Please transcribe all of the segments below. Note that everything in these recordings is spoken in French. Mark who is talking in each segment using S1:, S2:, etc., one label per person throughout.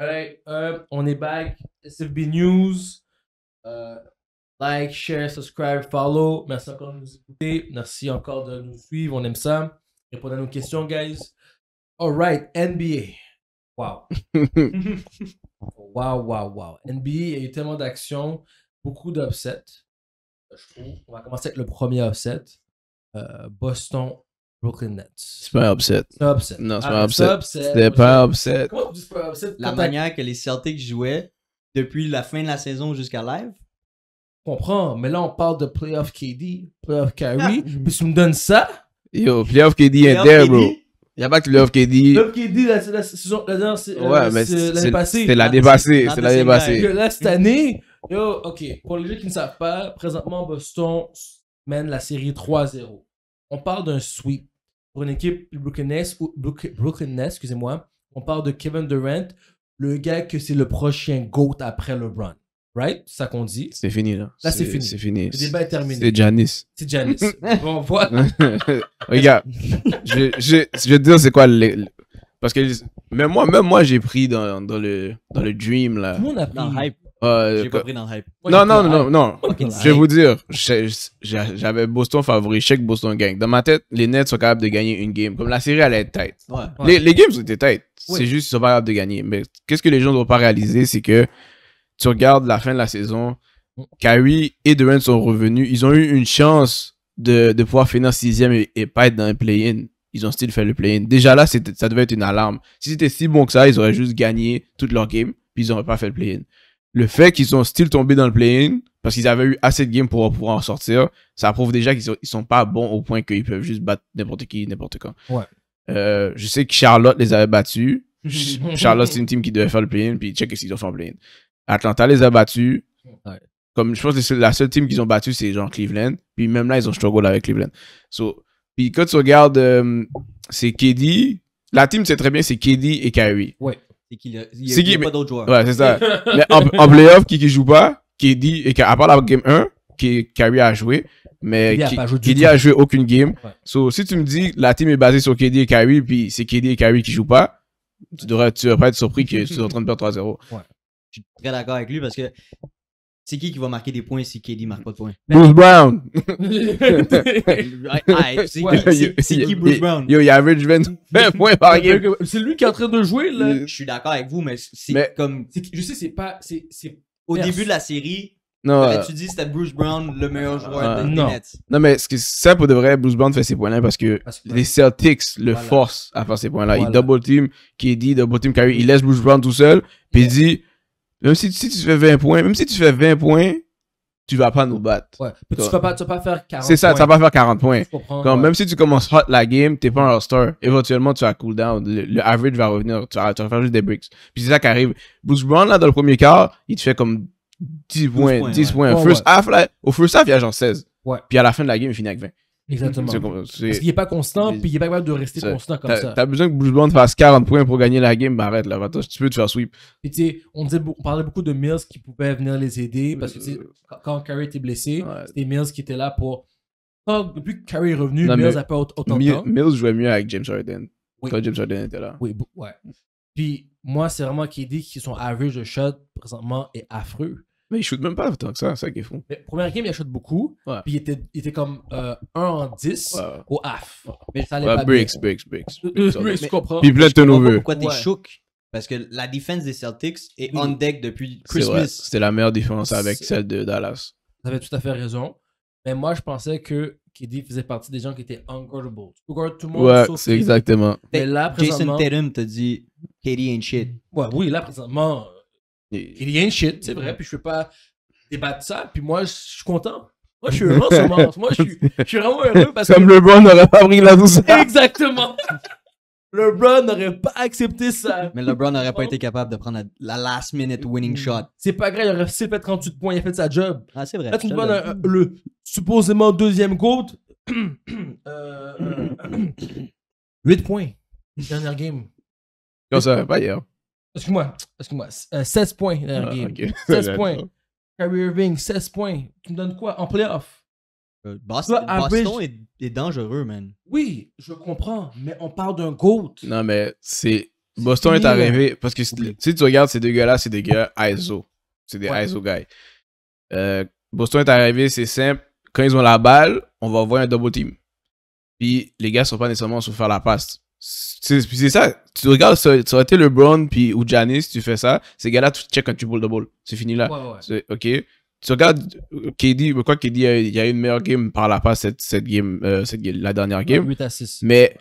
S1: Alright, on est back. SFB News. Uh, like, share, subscribe, follow. Merci encore de nous écouter. Merci encore de nous suivre. On aime ça. Répondez à nos questions, guys. Alright, NBA. Wow. wow, wow, wow. NBA, il y a eu tellement d'actions, beaucoup d'upsets. Euh, je trouve. On va commencer avec le premier upset. Euh, Boston Brooklyn Nets.
S2: C'est pas upset. C'est pas upset. Non, c'est ah, pas, upset. C'était pas upset.
S3: Comment tu dis pas upset? La manière que les Celtics jouaient depuis la fin
S1: de la saison jusqu'à live. Je comprends, mais là on parle de playoff KD, playoff Kyrie, ah. puis tu me donnes ça? Yo, playoff KD est there, bro. Y'a pas que playoff KD. Playoff KD, la, la, saison, la dernière ouais, mais l'année passée. C'est l'année passée, c'est l'année passée. Là, cette année, yo, ok, pour les gens qui ne savent pas, présentement Boston mène la série 3-0. On parle d'un sweep pour une équipe Brooklyn Nets, ou Brooklyn excusez-moi, on parle de Kevin Durant, le gars que c'est le prochain GOAT après LeBron. Right? C'est ça qu'on dit. C'est fini, là. Là, c'est fini. C'est Le débat est terminé. C'est Janice. C'est Janice. bon, voilà. Regarde,
S2: je, je, je vais te dire c'est quoi le... Parce que même moi, même moi j'ai pris dans, dans, le, dans le dream, là. Tout le monde a pris. Dans hype. Euh, j'ai pas dans hype. non, non, non, non, Je vais vous dire, j'avais Boston favori, chaque Boston gagne. Dans ma tête, les Nets sont capables de gagner une game. Comme la série allait être tight. Les, games étaient tight. C'est juste qu'ils sont capables de gagner. Mais qu'est-ce que les gens ne doivent pas réaliser c'est que tu regardes la fin de la saison, Kyrie et Durant sont revenus. Ils ont eu une chance de, pouvoir finir sixième et, et pas être dans le play-in. Ils ont still fait le play-in. Déjà là, ça devait être une alarme. Si c'était si bon que ça, ils auraient juste gagné toutes leurs games puis ils n'auraient pas fait le play-in le fait qu'ils sont still tombés dans le play-in, parce qu'ils avaient eu assez de games pour pouvoir en sortir, ça prouve déjà qu'ils sont, sont pas bons au point qu'ils peuvent juste battre n'importe qui, n'importe quand. Euh, je sais que Charlotte les avait battus. Charlotte, c'est une team qui devait faire le play-in, puis check s'ils ont fait le play-in. Atlanta les a battus. Comme je pense que la seule team qu'ils ont battu, c'est genre Cleveland. Puis même là, ils ont struggle avec Cleveland. So, puis quand tu regardes, euh, c'est KD. La team, c'est très bien, c'est KD et Kyrie.
S3: Ouais c'est qu'il n'y a, pas d'autres joueurs. Ouais, c'est ça. mais en, en playoff, qui
S2: ne joue pas, qui dit, et à part la game 1, qui a joué, mais qui a, joué, a joué aucune game. So, si tu me dis la team est basée sur KD et Kyrie, puis c'est KD et Kyrie qui ne jouent pas, tu devrais, tu devrais pas être surpris que tu es en train de perdre 3-0. Ouais.
S3: Je suis très d'accord avec lui parce que c'est qui qui va marquer des points si KD marque pas de points? Bruce ben, Brown!
S2: c'est qui, Bruce Brown? Yo, il average 20 points par game. C'est
S1: lui qui est en train de jouer, là. Je suis d'accord avec vous, mais c'est comme. Je sais, c'est pas. Au début
S3: de la série, tu euh, dis c'était Bruce Brown le meilleur ah, joueur de non.
S2: Non, mais ce que ça pour de vrai, Bruce Brown fait ses points-là parce que, les Celtics le forcent à faire ses points-là. Il double team KD, double team Kyrie, il laisse Bruce Brown tout seul, puis il dit même si, tu fais 20 points, même si tu fais 20 points, tu vas pas nous battre. Ouais. Tu vas pas, tu vas pas faire 40 C'est ça, tu vas pas faire 40 points. Comme même si tu commences hot la game, t'es pas un roster. Éventuellement, tu as cool down. Le, average va revenir. Tu vas, faire juste des bricks. Puis c'est ça qui arrive. Bruce Brown, dans le premier quart, il te fait comme 10 points, 10 points. au first half, il y a genre 16. Puis à la fin de la game, il finit avec 20. Exactement. Parce qu'il n'est pas constant, puis il n'est pas capable de rester constant comme ça. T'as besoin que Bruce fasse 40 points pour gagner la game, bah arrête là, va tu peux te faire sweep.
S1: Puis tu sais, on, on parlait beaucoup de Mills qui pouvait venir les aider, euh, parce que quand Carrie était blessé, c'était Mills qui était là pour. depuis que Carrie est revenu, Mills a pas autant de temps.
S2: Mills jouait mieux avec James Harden. Quand James Harden était là. Oui,
S1: ouais. Puis moi, c'est vraiment dit qu'ils sont average de shot présentement est affreux. Mais il shoot même pas autant que ça, c'est ça qui est fou. Mais, première game, il a shoot beaucoup. Puis il était, il était comme euh, 1 en 10 au half. Mais ça allait pas breaks, Breaks, breaks,
S2: tu comprends. Puis plein de Pourquoi t'es shook,
S3: Parce que la défense des Celtics est on deck depuis Christmas. C'était la meilleure
S2: défense avec celle de Dallas.
S1: Vous avez tout à fait raison. Mais moi, je pensais que KD faisait partie des gens qui étaient unguardable. Tu regardes tout le monde ouais, c'est exactement. Mais là, présentement... Jason Terum t'a dit
S3: KD ain't shit.
S1: Ouais, oui, là, présentement... Euh, il y a une shit, c'est vrai, puis je veux pas débattre ça, puis moi, je suis content. Moi, je suis heureux ce moment, Moi, je suis, vraiment heureux parce que. Comme LeBron n'aurait pas pris la douceur. Exactement. LeBron n'aurait pas
S3: accepté ça. Mais LeBron n'aurait pas été capable de prendre la, last minute winning mm. shot. C'est pas grave, il aurait fait
S1: 38 points, il a fait sa job. Ah, c'est vrai. le supposément deuxième goat. 8 euh, euh, points. Dernière game.
S3: Comme ça, pas hier.
S1: Excuse-moi, excuse-moi. 16 euh, points dans le game. 16 points. Kyrie Irving, 16 points. Tu me donnes quoi en playoff?
S3: Euh, Boston, est, dangereux, man.
S1: Oui, je comprends, mais on parle d'un GOAT.
S2: Non, mais c'est. Boston est, arrivé. Parce que si tu regardes, ces deux gars-là, c'est des gars ISO. C'est des ISO guys. Euh, Boston est arrivé, c'est simple. Quand ils ont la balle, on va avoir un double team. Puis les gars ne sont pas nécessairement sur faire la passe c'est ça. Tu regardes, ça, aurait été LeBron puis, ou Giannis, tu fais ça. Ces gars-là, tu check un triple double. C'est fini là. Ouais, Ok. Tu regardes KD, quoi KD, il y a eu une meilleure game par la passe cette, cette, game, euh, cette la dernière game. 8 à Mais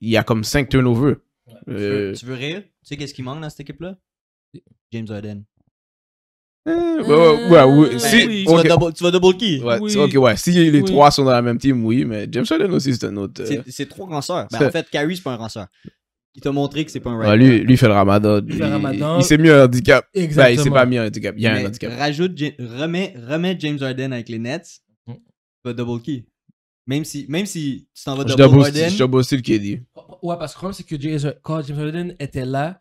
S2: il y a comme 5 turnovers. Tu, veux, euh, tu
S3: veux rire? Tu sais qu'est-ce qui manque dans cette équipe-là? James Harden ouais, tu, vas
S2: double, key. Ok, ouais. Si les trois sont dans la même team, oui, mais James Harden aussi, c'est un autre. C'est
S3: euh, trois ranceurs. Ben, en fait, Kyrie, c'est pas un ranceur. Il t'a montré que c'est pas un ouais, lui, lui, fait le ramadan. Il, il s'est mis un handicap. Exactement. il s'est pas mis un handicap. Il y a un handicap. Rajoute, remets, remets James Harden avec les Nets. Mm. Tu vas double key. Même
S1: si, même si tu t'en vas double, Harden. Je double le KD. Ouais, parce que le c'est que quand James Harden était là,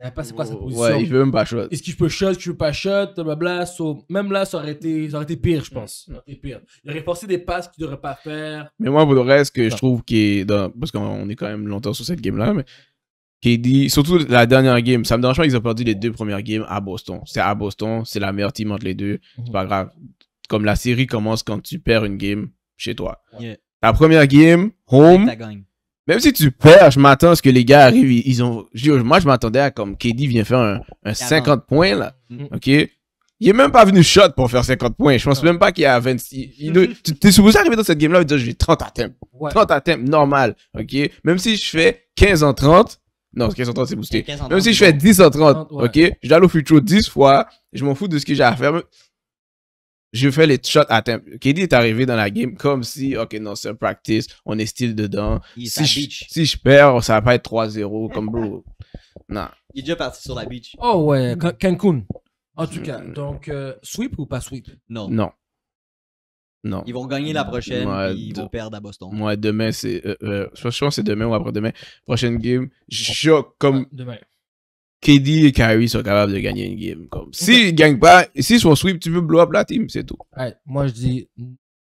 S1: c'est quoi sa position. Ouais, il veut même pas shot. Est-ce que je peux shot, est peux pas shot, blablabla. même là, ça aurait, été, ça pire, je mm. pense. pire. Il aurait forcé des passes qu'il devrait pas faire.
S2: Mais moi, pour le reste, que je trouve qu'il est. Dans... Parce qu'on est quand même longtemps sur cette game-là, mais. dit, surtout la dernière game, ça me dérange pas qu'ils aient perdu les deux premières games à Boston. C'est à Boston, c'est la meilleure team entre les deux. C'est mhm. pas grave. Comme la série commence quand tu perds une game chez toi. La première game, home. Même si tu perds, je m'attends à ce que les gars arrivent. Ils ont, moi, je m'attendais à comme KD vient faire un, 50 points, là. Mm. Mm. OK? Il est même pas venu shot pour faire 50 points. Je pense même pas qu'il y a 26. tu es supposé arriver dans cette game-là et dire j'ai 30 attempts. 30 attempts, normal. OK? Même si je fais 15 en 30, non, 15 en 30, c'est boosté. même si je fais 10 en 30, OK? Je dois aller au futur 10 fois. Je m'en fous de ce que j'ai à faire je fais les shots à temps. KD est arrivé dans la game comme si, ok, non, c'est un practice, on est style dedans. si, je, si je perds, ça va pas être 3-0, comme bro. non.
S3: Il est déjà parti sur la beach. Oh ouais,
S1: Cancun. En tout cas, mm. donc, euh, sweep ou pas sweep Non. Non.
S2: Non. Ils vont gagner la prochaine, Moi, ils vont perdre à Boston. Ouais, demain, c'est. Euh, euh, je pense que c'est demain ou après-demain. Prochaine game, je comme. demain. KD et Kyrie sont capables de gagner une game. Comme. S'ils ne gagnent pas, s'ils sont sweep, tu veux blow up la team, c'est tout.
S1: moi, je dis.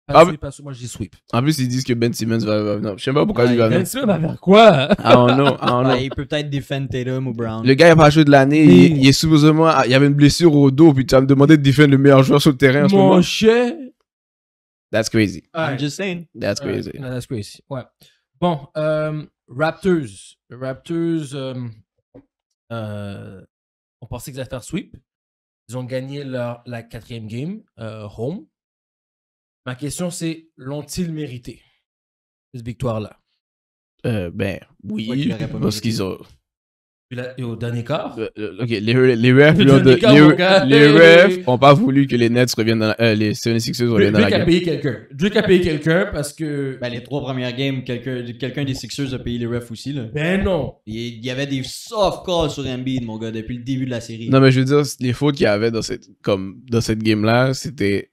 S1: Ah, sweep, moi, je dis sweep.
S2: En plus, ils disent que Ben Simmons va. va non, je sais pas pourquoi il va Ben Simmons va faire quoi Ah non, know. non. Bah, il peut
S3: peut-être défendre Tatum ou Brown. Le gars, il a pas joué de l'année. Il,
S2: est supposément. Il avait une blessure au dos, puis tu vas me demander de défendre le meilleur joueur sur le terrain en ce moment. That's crazy. I'm just saying. That's crazy.
S1: that's crazy. Ouais. Bon, euh, Raptors. Raptors. Euh, euh, on pensait qu'ils allaient faire sweep. Ils ont gagné leur, la quatrième game, euh, home. Ma question, c'est l'ont-ils mérité, cette victoire-là?
S2: Euh, ben oui, parce qu'ils ont,
S1: et au dernier quart. ok, les, les, refs, les, les, refs ont pas
S2: voulu que les Nets reviennent dans la, euh, les 76ers reviennent dans la game. Drake a payé
S1: quelqu'un. Drake a payé quelqu'un parce que.
S3: Ben, les trois premières games, quelqu'un des Sixers a payé les refs aussi, là. Ben non. Il y avait des soft calls sur Embiid, mon gars, depuis le début de la série. Non, mais je veux dire,
S2: les fautes qu'il y avait dans cette, comme, dans cette game-là, c'était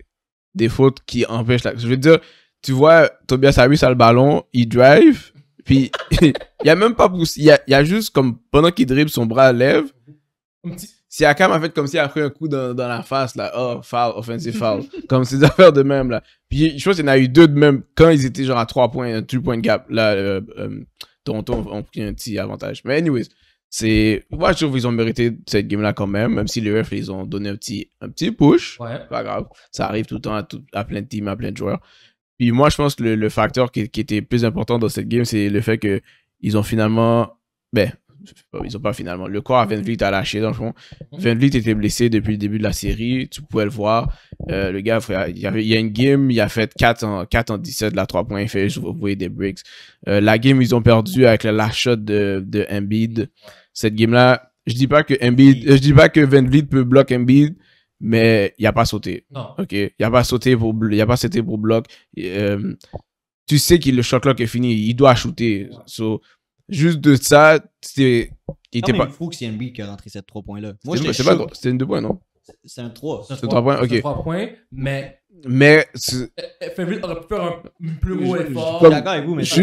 S2: des fautes qui empêchent la. Je veux dire, tu vois, Tobias Harris a le ballon, il drive, puis, il y a même pas poussé. Il y a, juste comme pendant qu'il dribble, son bras lève. Siakam a fait comme s'il a pris un coup dans, la face, là. Oh, foul, offensive foul. comme ces affaires de même, là. Puis, je pense qu'il y en a eu deux de même quand ils étaient genre à 3 points, 2 points de gap. Là, euh, euh, ont pris un petit avantage. Mais, anyways, c'est. Moi, je trouve qu'ils ont mérité cette game-là quand même, même si les refs, ils ont donné un petit, un petit push. Pas grave. Ça arrive tout le temps à, à plein de teams, à plein de joueurs moi, je pense que le, facteur qui, était plus important dans cette game, c'est le fait que ils ont finalement. Ben, ils ont pas finalement. Le corps à mhm. Van a lâché, dans le fond. Mhm. Van était blessé depuis le début de la série. Tu pouvais le voir. Euh, le gars, il y, avait, a une game, il a fait 4 en, 4 en 17 la 3 points. Il fait, vous voyez, des breaks. Euh, la game, ils ont perdu avec la shot de, de Embiid. Cette game-là, je dis pas que Embiid, je dis pas que Van peut bloquer Embiid mais il n'a pas sauté. Non. OK. Il n'a pas sauté pour, il a pas sauté pour bloc. tu sais que le shot lock est fini. Il doit shooter. juste de ça, c'était. Il était pas.
S3: fou que c'est NB qui a rentré ces trois points-là. Moi, je pas. C'était une deux points, non?
S2: C'est un 3. C'est un 3 points, ok. C'est un 3 points, mais. Mais. on aurait pu faire
S1: un plus gros effort. Je suis d'accord avec vous, mais c'est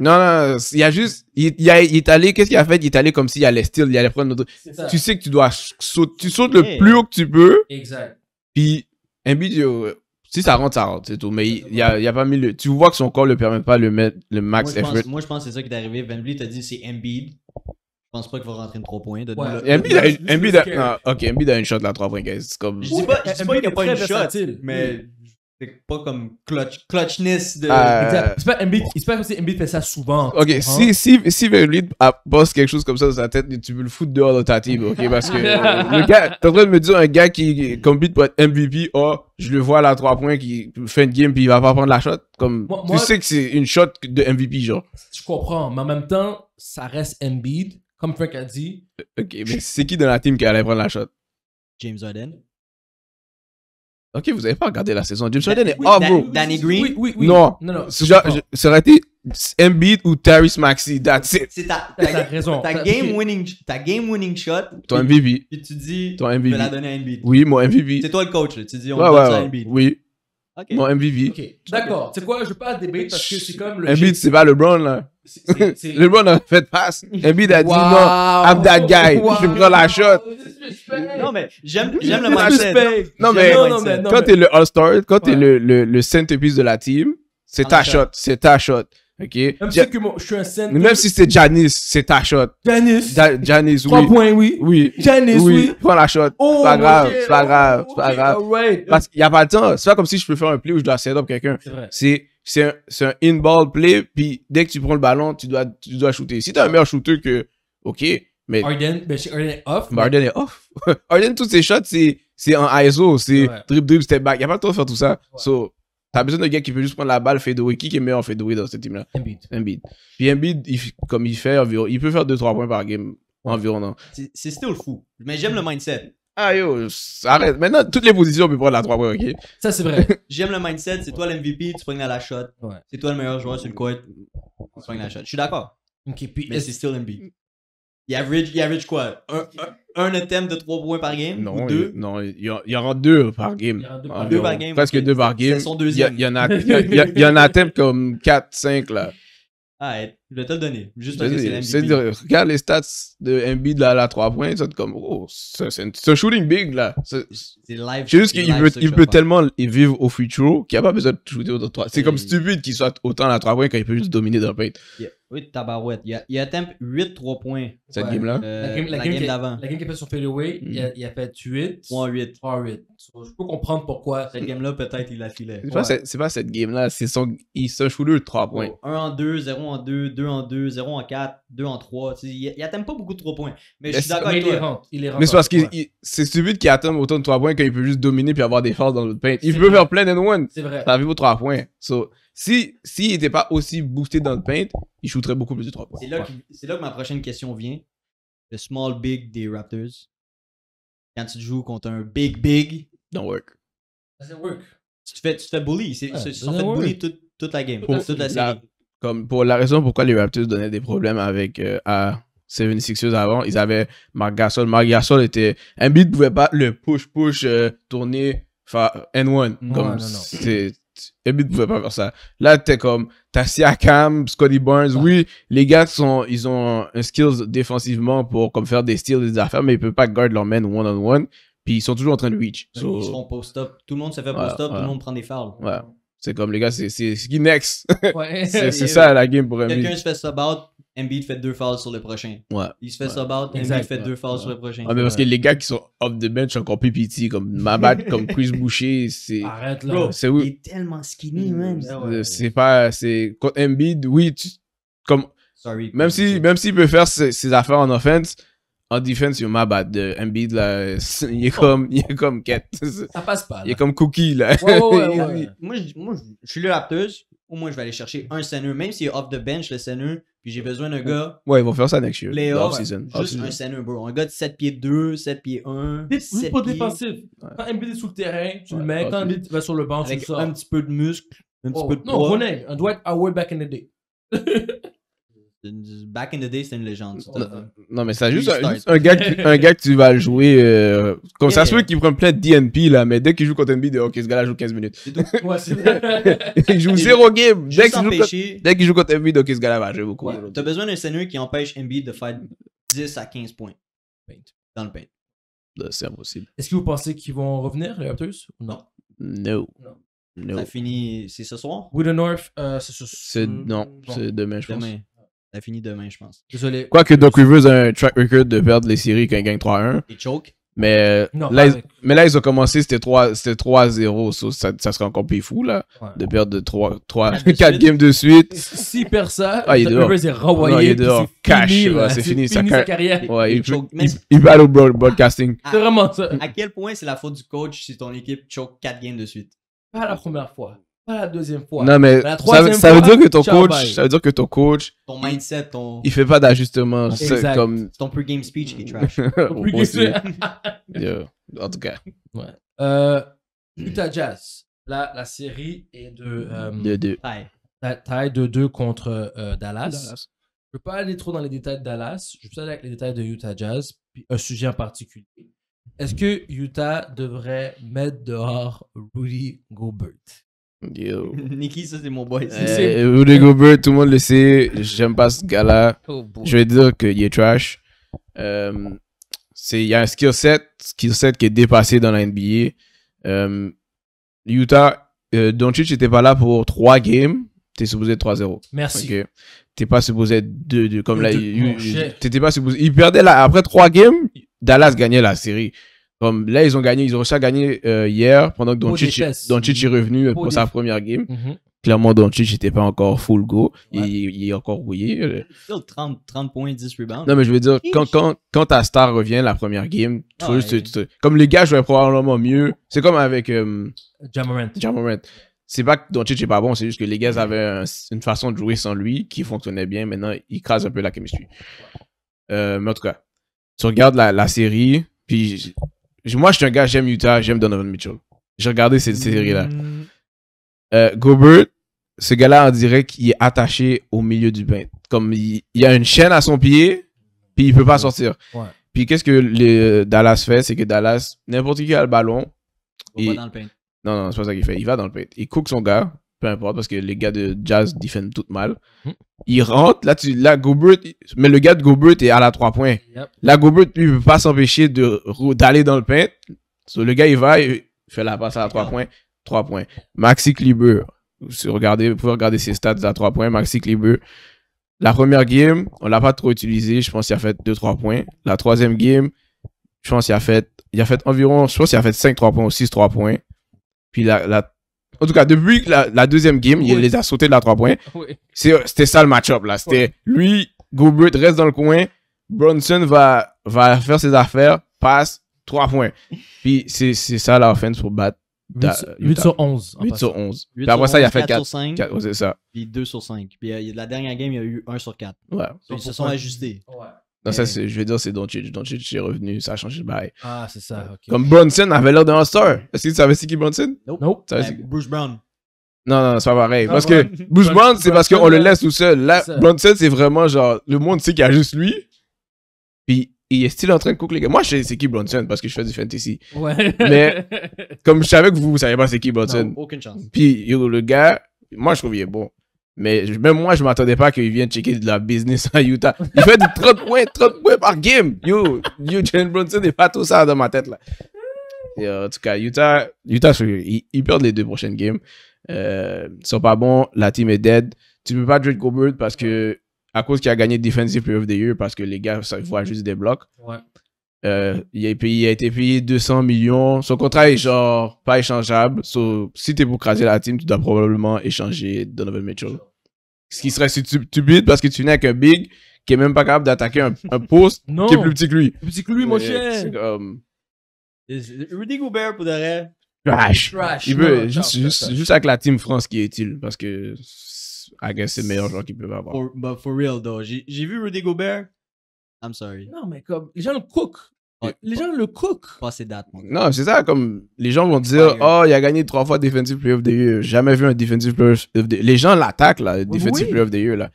S2: non, non, il y a juste. Il, a, il est allé, qu'est-ce qu'il a fait Il est allé comme s'il allait style, il allait prendre notre. Tu sais que tu dois sauter, sautes le plus haut que tu peux. Exact. Puis, un si ça rentre, ça rentre, c'est tout. Mais il y a, pas mis le. Tu vois que son corps ne le permet pas le mettre le max moi, effort. Pense,
S3: moi, je pense que c'est ça qui est arrivé. Van Vliet t'a dit c'est Embiid. Je
S2: pense pas qu'il va rentrer une 3 points. De Embiid a, a, une shot de la 3.15. Comme... Je dis pas,
S3: qu'il n'a pas une shot, mais. C'est pas comme clutch, clutchness de. Euh,
S2: c'est
S1: pas Embiid, il Embiid fait ça souvent. Ok, hein? si, si, si
S2: Embiid bosse ah, quelque chose comme ça dans sa tête, tu peux le foutre dehors de ta team, ok? Parce que le gars, t'es en train de me dire un gars qui compite pour être MVP, oh, je le vois à la 3 points qui fait une game puis il va pas prendre la shot. Comme, tu sais que c'est une shot de MVP, genre.
S1: Je comprends, mais en même temps, ça reste Embiid, comme Frank a dit.
S2: Ok, mais c'est qui dans la team qui allait prendre la shot? James Harden. Ok, vous avez pas regardé la saison. James Harden est off, oh, Danny Green. Oui, oui, oui. Non, non, non. ça été Embiid ou Terry Maxi. That's it. C'est ta,
S1: ta, raison. Ta game,
S3: winning, ta game winning shot. Ton MVP. Et tu dis, Ton la donner à Embiid. Oui, mon MVP. C'est toi le coach. Tu dis, on ouais, donne ça à Embiid.
S2: Oui. Okay. Mon MVP. Okay.
S1: D'accord. C'est quoi, je passe des bêtes parce que c'est comme le. Embiid,
S2: c'est pas LeBron, là. LeBron a fait passe. Embiid a dit non, I'm that guy. Wow. Je prends la shot.
S3: Non, mais j'aime le match
S2: Non, mais, quand t'es le All-Star, quand ouais. t'es le, le, le centerpiece de la team, c'est ta ah, shot. C'est ta shot. OK? Même si c'est Janice, c'est ta shot. Janice. Ja, oui. Trois points, oui. Janis Janice, oui. Prends la shot. Oh, c'est pas grave, c'est pas grave, c'est pas grave. Parce qu'il n'y a pas de temps. C'est pas comme si je peux faire un play où je dois set up quelqu'un. C'est c'est un, c'est un in-ball play, puis dès que tu prends le ballon, tu dois, tu dois shooter. Si t'es un meilleur shooter que, OK, mais... Arden, ben, est off. Mais Arden est off. Arden, tous ses shots, c'est, en ISO, c'est ouais. dribble, dribble, step back. Il n'y a pas le temps de faire tout ça. So, T'as besoin de gars qui peut juste prendre la balle, Fedouri. Qui est meilleur en Fedouri dans cette team-là un beat. Puis Embiid, il, comme il fait, il peut faire 2-3 points par game environ. Hein.
S3: C'est still fou. Mais j'aime le mindset. Ah yo, arrête. Maintenant,
S2: toutes les positions, on peut prendre la 3 points, ok? Ça, c'est vrai.
S3: J'aime le mindset. C'est toi l'MVP, tu prends la shot. C'est toi le meilleur joueur sur le court. Tu prends la shot. Je suis d'accord. Ok, Mais c'est still Embiid. Il average, il average quoi? un attempt de 3 points par game Non, ou deux
S2: il, non, il y, aura deux par game. Il y aura deux ah, par game. Presque deux par game. C'est son deuxième. Il y, en a, il y, en a comme 4, 5 là.
S3: Ah, je vais te le donner. Juste parce que c'est l'MVP.
S2: Regarde les stats de MB là, la 3 points. C'est comme, oh, c'est un shooting big là. C'est live. juste qu'il veut, il peut tellement vivre au futur qu'il n'y a pas besoin de shooter au 3. C'est comme stupide qu'il soit autant à la 3 points quand il peut juste dominer d'un paint.
S3: Oui, tabarouette. Il a, a atteint 8 3 points. Cette game-là euh,
S1: La game, la la game d'avant. La game qui est sur fadeaway, il, a, a fait 8. 3-8. 3-8. Je peux comprendre pourquoi. Cette game-là, peut-être, il la filé C'est
S2: ouais. pas, cette game-là, c'est son. Il se shooter 3 points.
S3: 1 en 2, 0 en 2, 2 en 2, 0 en 4, 2 en 3. Il n'atteint pas beaucoup de 3 points. Mais, je suis d'accord avec il toi. Rentre, mais c'est parce que
S2: c'est stupide qui attend autant de 3 points qu'il peut juste dominer puis avoir des forces dans le paint. Il peut faire plein and one. C'est vrai. Ça vos 3 points. So, s'il n'était pas aussi boosté dans le paint, il shooterait beaucoup plus de 3 points.
S3: C'est là, que ma prochaine question vient. Le small big des Raptors. Quand tu joues contre un big big. Don't work. Doesn't work. Tu te fais, tu te fais bully. Ils sont fait bully toute, la game, toute, la série.
S2: Comme pour la raison pourquoi les Raptors donnaient des problèmes avec euh, à 76 avant, ils avaient Marc Gasol. Marc Gasol était. Embiid ne pouvait pas le push-push, euh, tourner, enfin, N1. comme non, non. Embiid pouvait pas faire ça. Là, t'es comme, t'as Siakam, Scotty Barnes. Oui, les gars sont, ils ont un skills défensivement pour comme faire des steals, des affaires, mais ils peuvent pas guard leur man one on one. Puis ils sont toujours en train de reach. Ils se
S3: font post-up. Tout le monde se fait post-up, tout le monde prend des fouls. ouais
S2: c'est comme, les gars, c'est qui next? Ouais. c'est ça la game pour Embiid. Quelqu'un se
S3: fait sub out, Embiid fait deux fouls sur le prochain. Ouais. Il se fait sub out, Embiid fait deux fouls sur le prochain. Ah, parce que
S2: les gars qui sont off the bench sont encore plus petits, comme Mabat, comme Chris Boucher, c'est. Arrête là. C'est Il est
S3: tellement skinny, même.
S2: C'est pas. C'est. Contre Embiid, oui, comme. même si, s'il peut faire ses, affaires en offense, en defense, you're my bad. Embiid, là, il est, comme, il est comme quête. Ça passe pas. Là. Il est comme cookie, là.
S3: moi, je, moi, je suis le Raptors. Au moins, je vais aller chercher un center. Même s'il est off the bench, le center, puis j'ai besoin d'un gars. Ouais, ils vont faire ça next year. Playoff, season. Juste un center, bro. Un gars de 7 pieds 2, 7 pieds 1. C'est pas défensif.
S1: Quand Embiid est sous le terrain, tu le mets. Quand Embiid va sur le banc, tu le sors. Un petit peu de muscle, un petit oh, peu de poids. Non, on doit Un Dwight back in the day.
S3: Back in the day, c'était une légende. Non, mais
S1: c'est juste, un, gars que, un, gars
S2: que, tu vas jouer. Euh, comme ça se peut qu'il prend plein de DNP, là, mais dès qu'il joue contre NB, ok, ce gars-là joue 15 minutes. il joue zéro game. Dès qu'il joue, joue, contre NB, ok, ce gars-là va jouer beaucoup. T'as
S3: besoin d'un scénario qui empêche NB de faire 10
S1: à 15 points dans le paint. C'est impossible. Est-ce que vous pensez qu'ils vont revenir, les Raptors ou non?
S2: No. non. Ça
S3: finit, c'est ce soir?
S1: With the North, euh, c'est ce
S3: soir. Non, c'est demain, je pense. Ça finit demain, je pense. Quoi Quoique
S2: Doc Rivers a un track record de perdre les séries quand il gagne 3-1. Il choke. Mais, là, ils ont commencé, c'était 3-0. ça, ça, serait encore plus fou, là, de perdre 3, 4 games de suite. S'il perd ça, ah, il est est renvoyé. il est dehors. Cash. C'est fini, sa, carrière. il, choke, il, il, il battle broadcasting.
S3: Ah, c'est vraiment ça. À quel point c'est la faute du coach si ton équipe choke 4 games de suite? Pas la première fois. Pas la deuxième fois. Non, mais la troisième ça, veut dire que ton coach, ça veut dire que ton coach, Ton mindset, ton. il fait pas d'ajustement. c'est Comme... Ton
S2: pre-game speech qui trash. plus
S1: En tout cas, euh, Utah Jazz. La, la série est de euh, taille de 2 contre euh, Dallas. Je ne pas aller trop dans les détails de Dallas. Je vais aller avec les détails de Utah Jazz, puis un sujet en particulier. Est-ce que Utah devrait mettre dehors Rudy Gobert? Yo. Nicky, ça c'est mon boy. Eh,
S2: tout le monde le sait. J'aime pas ce gars-là. Oh, je vais dire qu'il est trash. Euh, c'est, il y a un skill set, skill set qui est dépassé dans la NBA. Euh, Utah, euh, Doncic n'était pas là pour 3 games. Tu es supposé être 3-0. Merci. Okay. T'es pas supposé être 2-2. Comme euh, là, étais pas supposé. Il perdait là. Après 3 games, Dallas gagnait la série. Comme là, ils ont gagné, ils ont réussi à gagner euh, hier pendant que Doncic est revenu euh, pour, sa première game. Mhm. Clairement, Doncic n'était pas encore full go. Il, est encore rouillé.
S3: 30, 30 points, 10 rebounds. Non, mais je veux dire, quand,
S2: quand, quand ta star revient la première game, ah, comme les gars jouaient probablement mieux. C'est comme avec euh, c'est pas que Doncic est pas bon, c'est juste que les gars avaient une façon de jouer sans lui qui fonctionnait bien. Maintenant, il crase un peu la chemistry. Euh, mais en tout cas, tu regardes la, la série, puis moi, je suis un gars, j'aime Utah, j'aime Donovan Mitchell. J'ai regardé cette série-là. Euh, Gobert, ce gars-là, en direct, il est attaché au milieu du paint. Comme il, y a une chaîne à son pied, puis il peut pas sortir. Puis qu'est-ce que euh, Dallas fait C'est que Dallas, n'importe qui a le ballon. Il va dans le paint. Non, non, c'est pas ça qu'il fait. Il va dans le paint. Il cook son gars, peu importe, parce que les gars de Jazz défendent tout mal. Hmm. Il rentre, là, tu, là, Gobert, mais le gars de Gobert est à la 3 points. Là, Gobert, lui, ne peut pas s'empêcher d'aller dans le pain. So, le gars, il va, il fait la passe à la 3 points. 3 points. Maxi Kleber, vous, pouvez regarder ses stats à 3 points. Maxi Kleber, la première game, on ne l'a pas trop utilisé. Je pense qu'il a fait 2-3 points. La troisième game, je pense qu'il a fait, il a fait environ, je pense qu'il a fait 5-3 points ou 6-3 points. Puis la, la en tout cas, depuis la, la deuxième game, il les a sautés de la 3 points. C'était ça le match-up, là. C'était lui, Gobert reste dans le coin, Bronson va, faire ses affaires, passe, 3 points. Puis c'est ça l'offense pour battre. 8, sur, 11. 8 sur 11. puis après ça, il a fait 4, sur 5.
S3: Puis 2 sur 5. Puis euh, la dernière game, il y a eu 1 sur 4. ils se sont ajustés.
S2: Non, ça, je vais dire, c'est Doncic. Doncic est revenu, ça a changé le bail. Ah, c'est ça, ok. Comme Bronson avait l'air d'un star. Est-ce que tu savais c'est qui Bronson? Non. Bruce Brown. Non, non, ça c'est pas pareil. Ah, parce que Bruce Brown, c'est parce qu'on le laisse tout seul. Là, Bronson, c'est vraiment genre, le monde sait qu'il y a juste lui. Puis il est still en train de cook les gars. Moi, je sais c'est qui Bronson parce que je fais du fantasy. Ouais. Mais comme je savais que vous, vous saviez pas c'est qui Bronson. aucune chance. Puis le gars, moi, je trouve qu'il est bon. Mais même moi, je ne m'attendais pas qu'il vienne checker de la business à Utah. Il fait 30 points, 30 points par game. Yo, yo, Jalen Brunson n'est pas tout ça dans ma tête, là. Euh, en tout cas, Utah, Utah ils, perdent les deux prochaines games. Euh, ils ne sont pas bons. La team est dead. Tu ne peux pas Drake Gobert parce que, à cause qu'il a gagné Defensive Player of the Year, parce que les gars, il faut juste des blocs. Ouais. Euh, il, a a été payé 200 millions. Son contrat est genre pas échangeable. si tu pour craser la team, tu dois probablement échanger Donovan Mitchell. Ce qui serait stupide parce que tu n'es qu'un big qui est même pas capable d'attaquer un, poste qui est plus petit que lui. Plus petit que lui, mon cher.
S3: Rudy Gobert pour derrière
S2: Trash. Il juste, juste, juste, avec la team France qui est utile parce que I guess c'est le meilleur joueur qu'il peut avoir.
S3: but for real, though. J'ai vu Rudy Gobert I'm sorry. Non, mais comme, les gens le cook. Les gens le cook. Pas ces dates. Non, c'est
S2: ça, comme, les gens vont dire, oh, il a gagné trois fois Defensive Player of the Year. Jamais vu un Défensif Player of Les gens l'attaquent, là, Defensive oui. Player of the Year, là.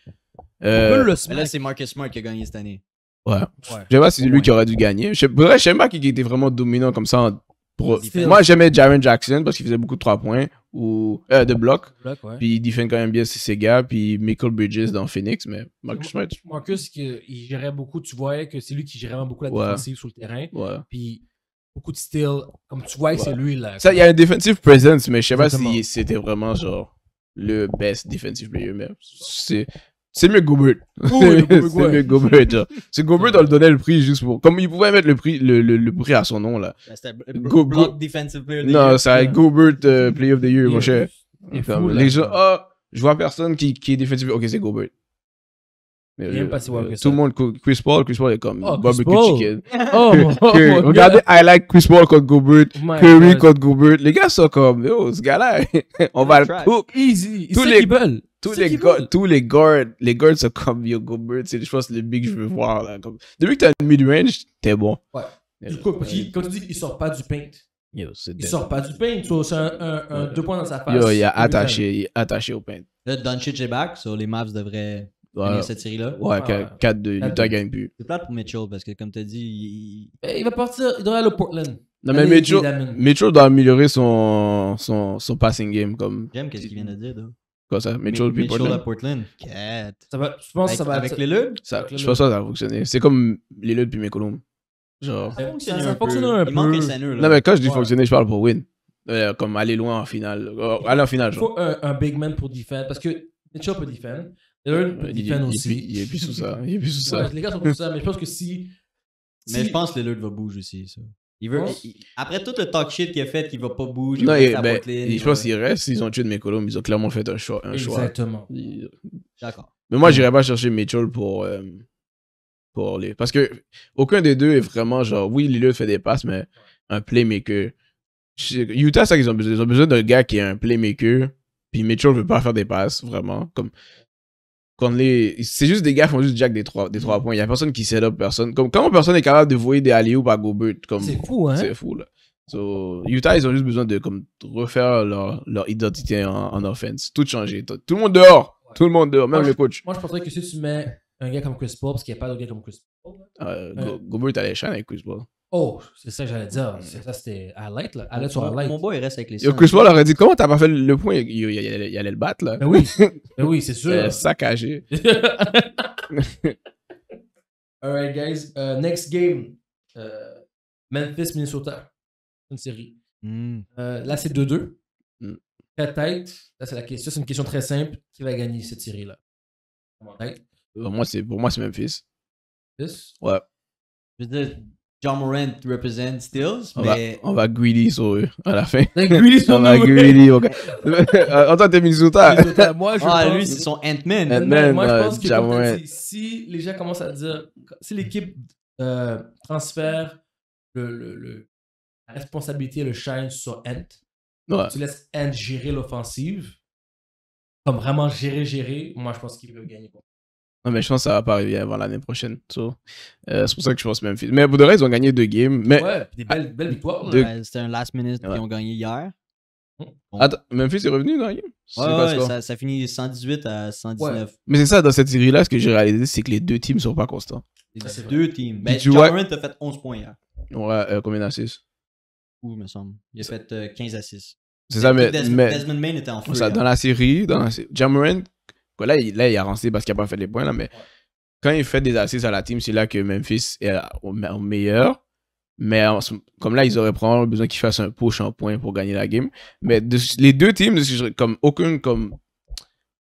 S2: Euh,
S3: mais là, c'est Marcus Smart qui a gagné cette année.
S2: Ouais. ouais. Je sais pas si c'est lui qui aurait dû gagner. Je sais, je sais pas qui était vraiment dominant comme ça en, moi, j'aimais Jaren Jackson parce qu'il faisait beaucoup de trois points ou euh, de blocs. Bloc, Puis il défend quand même bien ses gars. Puis Michael Bridges dans Phoenix, mais Marcus
S1: Marcus, il, gérait beaucoup. Tu voyais que c'est lui qui gérait beaucoup la défensive sur le terrain. Puis beaucoup de style, Comme tu vois, c'est lui là. il y a un defensive
S2: presence, mais je sais pas si c'était vraiment genre le best defensive player. Mais c'est mieux Gobert. c'est mieux que Gobert. C'est Gobert, on le donnait le prix juste pour. Comme il pouvait mettre le prix, le, le, prix à son nom, là. C'était Defensive Player of the Year. Non, c'est Gobert Player of the Year, mon cher. les gens, ah, oh, je vois personne qui, qui est défensif. Ok, c'est Gobert. Mais, pas euh, tout le monde, Chris Paul, Chris Paul est comme oh, barbecue chicken. Oh, oh regardez, I like Chris Paul contre Gobert, oh Curry contre Gobert. Les gars sont comme, yo, ce gars-là, on va le cook. Easy, tous les, tous les, tous les guards, les guards sont comme Yo Bird, c'est je pense le big que je veux mm-hmm. voir là. Comme... Depuis que t'as une mid-range, t'es bon.
S1: Ouais. Du coup, quand tu dis qu'il sort pas du paint, il sort pas du paint, c'est un, deux points dans sa face. Yo, il est attaché,
S2: attaché au paint.
S1: Là, Doncic est back,
S3: les Mavs devraient finir cette série-là. Ouais, 4-2, ah, Utah gagne plus. C'est plate pour Mitchell parce que, comme t'as dit, il...
S1: il eh, va partir, il devrait aller au Portland. Non, mais Mitchell, doit
S2: améliorer son, son, son passing game. J'aime qu'est-ce qu'il vient de dire. Quoi ça? Mitchell, puis Mitchell à
S3: Portland. Ça va, je pense que ça va Avec les luttes? Ça, je pense que ça va fonctionner.
S2: C'est comme les luttes puis McCollum. Genre. Ça fonctionne un, peu. un peu. Non, mais quand je dis fonctionner, je parle pour win. Euh, comme aller loin en finale. Oh, aller en finale, genre.
S1: Il faut un, big man pour défendre. Parce que Mitchell peut défendre. Lillard peut défendre aussi.
S2: Il est plus sous ça. Il est plus sous ça.
S1: les gars sont plus sous ça, mais je pense que si.
S3: Mais je pense que Lillard va bouger aussi, ça après tout le talk shit qu'il a fait, qu'il va pas bouger. Non, il ben, je pense qu'ils
S2: restent. Ils ont tué de mais Ils ont clairement fait un choix. Exactement. D'accord. Mais moi, j'irais pas chercher Mitchell pour, euh, pour les. Parce que aucun des deux est vraiment genre. Oui, Lillard fait des passes, mais un playmaker. Utah, c'est ça qu'ils ont besoin. Ils ont besoin d'un gars qui est un playmaker. Puis Mitchell veut pas faire des passes, vraiment. Comme c'est juste des gars qui font juste jack des trois, des trois mm. points. Il n'y a personne qui set up personne. Comme, personne est capable de voyer des alliés ou à Gobert, comme. C'est fou, hein? C'est fou, là. Utah, ils ont juste besoin de comme, refaire leur, leur identité en, offense. Tout changer. Tout, le monde dehors. Tout le monde dehors, même les le coach.
S1: moi, je penserais que si tu mets un gars comme Chris Paul, parce qu'il n'y a pas d'autres gars comme Chris Paul. Euh, euh Gobert allait avec Chris Paul. Oh, c'est ça que j'allais dire. Mm. Ça, c'était light. là. Highlight sur Mon boy, il reste avec les Yo, Chris Paul aurait dit
S2: Comment t'as pas fait le point il, allait le battre, là. mais ben oui, mais ben oui c'est sûr. saccagé.
S1: Alright, guys. Euh, next game euh, Memphis, Minnesota. Une série. Mm. Euh, là, c'est 2-2. Mm. Peut-être, là, c'est la question. C'est une question très simple. Qui va gagner cette série-là
S2: Pour moi, c'est Memphis. Memphis Ouais.
S3: Je veux dire, John Morant représente Stills, on mais... Va, on va greedy sur eux à la fin.
S2: greedy sur on va greedy. ok. Attends, euh, t'es Minnesota. Moi, je ah, lui, c'est son Ant-Man. moi, je pense que
S1: si les gens commencent à dire... Si l'équipe euh, transfère le, le, la responsabilité et le shine sur Ant, tu laisses Ant gérer l'offensive, comme vraiment gérer, gérer, moi, je pense qu'il veut gagner.
S2: Non, mais je pense que ça va pas arriver avant l'année prochaine. Euh, c'est pour ça que je pense Memphis. Mais bout de ils ont gagné deux games. Mais... Ouais, des belles, belles victoires. Ah,
S3: c'était un last minute qu'ils ont gagné hier. Hum.
S2: Attends, Memphis est revenu dans la game? Ouais,
S3: ça, finit 118 à 119.
S2: Mais c'est ça, dans cette série-là, ce que j'ai réalisé, c'est que les deux teams sont pas constants.
S3: C'est deux teams. Mais ben, tu a fait 11 points hier.
S2: Ouais, euh, combien d'assises?
S3: Ouh, me semble. Il a fait 15 à
S2: 6. C'est ça, mais, Desmond, mais Main était en feu. Ça, dans la série, dans la série, Là, il, là, il a rancé parce qu'il n'a pas fait les points, là, mais quand il fait des assises à la team, c'est là que Memphis est au, meilleur. Mais comme là, ils auraient probablement besoin qu'il fasse un push en points pour gagner la game. Mais les deux teams, comme aucune, comme,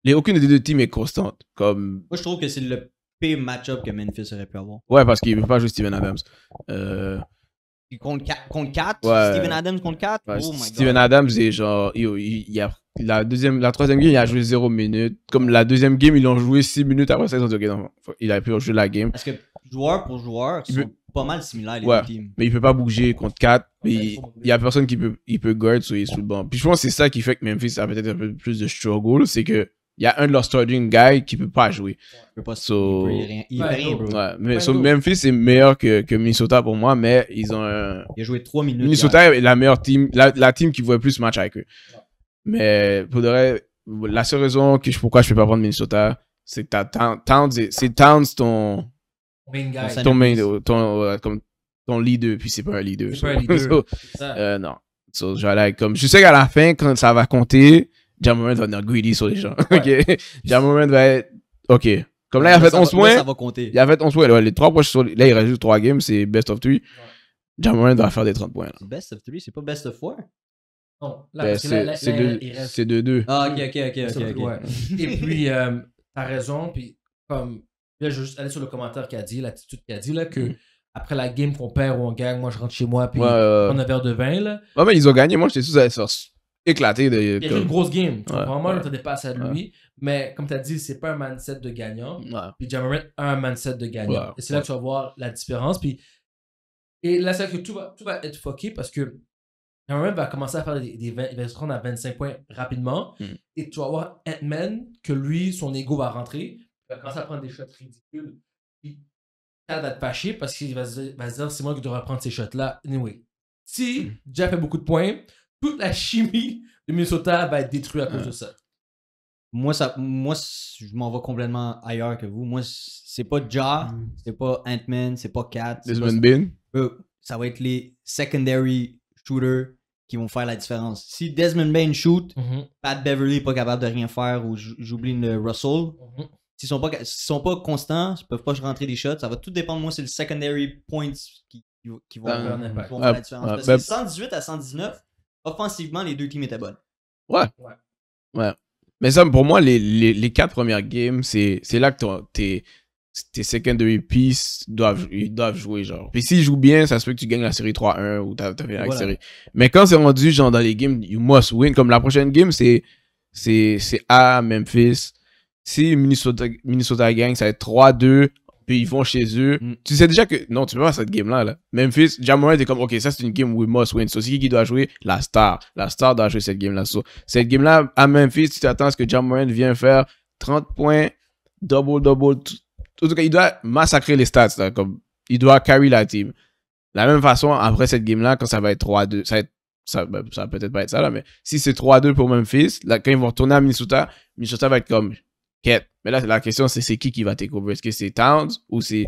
S2: les, aucune des deux teams est constante. Comme...
S3: Moi, je trouve que c'est le p match-up que Memphis aurait pu avoir.
S2: Ouais, parce qu'il ne veut pas jouer Steven Adams. Euh...
S3: Contre 4, Steven Adams contre 4 Steven Adams
S2: est genre, il, a la deuxième, la troisième game, il a joué 0 minutes. Comme la deuxième game, ils l'ont joué 6 minutes après ça, ils ont dit, il a pu jouer la game. Parce que
S3: joueur pour joueur, ils sont pas mal similaires, les teams.
S2: Mais il peut pas bouger contre 4. il, n'y y a personne qui peut, il peut guard, sous le banc. Puis je pense que c'est ça qui fait que Memphis a peut-être un peu plus de struggle, c'est que il y a un de leurs starting guys qui peut pas jouer. Il peut pas Il peut rien, bro. mais Memphis est meilleur que, Minnesota pour moi, mais ils ont Il a joué 3 minutes. Minnesota est la meilleure team, la, team qui voit plus match avec eux. Mais la seule raison que je, pourquoi je peux pas prendre Minnesota, c'est que Towns, est c'est Towns ton main Ton ton, comme, ton leader, puis c'est pas un leader. C'est pas un leader. so, Euh, non. comme, je sais qu'à la fin, quand ça va compter, Jammerman va venir greedy sur les gens. Jammerman va être, ok. Comme là, il a fait 11 points. Ça va compter. Il a fait 11 points. les 3 points là, il reste juste 3 games, c'est best of 3. Jammerman va faire des 30 points.
S3: Best of 3, c'est pas best of 4? Non, là, ben, c'est, c'est, deux, deux. Ah, ok, ok, ok. Et
S1: puis, euh, t'as raison. Puis, comme, là, je vais juste aller sur le commentaire qu'il a dit, l'attitude qu'il a dit, là, que mm. après la game qu'on perd ou on gagne, moi, je rentre chez moi, puis on a un verre de vin, là. Ouais, mais ils ont gagné. Moi, j'étais
S2: sûr que ça allait se De... Il y a eu une grosse game. Vraiment, ouais, n'entendais pas à lui.
S1: Mais, comme t'as dit, c'est pas un mindset de gagnant. Puis, Jamarant a un mindset de gagnant. Et c'est là que tu vas voir la différence. Puis, et là, c'est que tout va, tout va être foqué parce que Aaron va commencer à faire des, des, à 25 points rapidement. Mm. Et tu vas voir Ant-Man, que lui, son ego va rentrer. Il va commencer à prendre des shots ridicules. Puis, va te fâcher parce qu'il va, se dire c'est moi qui devrais prendre ces shots-là. Anyway. Si mm. fait beaucoup de points, toute la chimie de Minnesota va être détruite à cause de mm. ça. Moi, ça, moi, je
S3: m'en vais complètement ailleurs que vous. Moi, c'est pas Ja, mm. c'est pas Ant-Man, c'est pas Cat. Desmond euh, ça va être les secondary shooters qui vont faire la différence. Si Desmond Bain shoot, mhm. Pat Beverly n'est pas capable de rien faire ou j'oublie le Russell. Mhm. S'ils sont sont pas constants, ils peuvent pas rentrer des shots. Ça va tout dépendre. Moi, c'est le secondary points qui, qui vont, ben, faire la différence. Parce 118 ben, à 119, offensivement, les deux teams étaient bonnes. Ouais.
S2: Ouais. Mais ça, pour moi, les, quatre premières games, c'est là que tu es tes Secondary de piece doivent, mm. ils doivent jouer, genre. Puis s'ils jouent bien, ça se peut que tu gagnes la série 3-1 ou t'as, la série. Mais quand c'est rendu, genre, dans les games, you must win. Comme la prochaine game, c'est, c'est, c'est à Memphis. Si Minnesota, Minnesota gagne, ça va être 3-2. Puis ils vont chez eux. Mm. Tu sais déjà que. Non, tu peux pas cette game-là. Là. Memphis, Jamoran, est comme, OK, ça c'est une game où we must win. c'est qui qui doit jouer La star. La star doit jouer cette game-là. cette game-là, à Memphis, tu t'attends à ce que Jamoran vienne faire 30 points, double, double, en tout cas, il doit massacrer les stats. comme, il doit carry la team. la même façon, après cette game-là, quand ça va être 3-2, ça va ça, ben, peut-être pas être ça là, mais si c'est 3-2 pour Memphis, là, quand ils vont retourner à Minnesota, Minnesota va être comme quête. Mais là, la question c'est c'est qui qui va découvrir Est-ce que c'est Towns ou c'est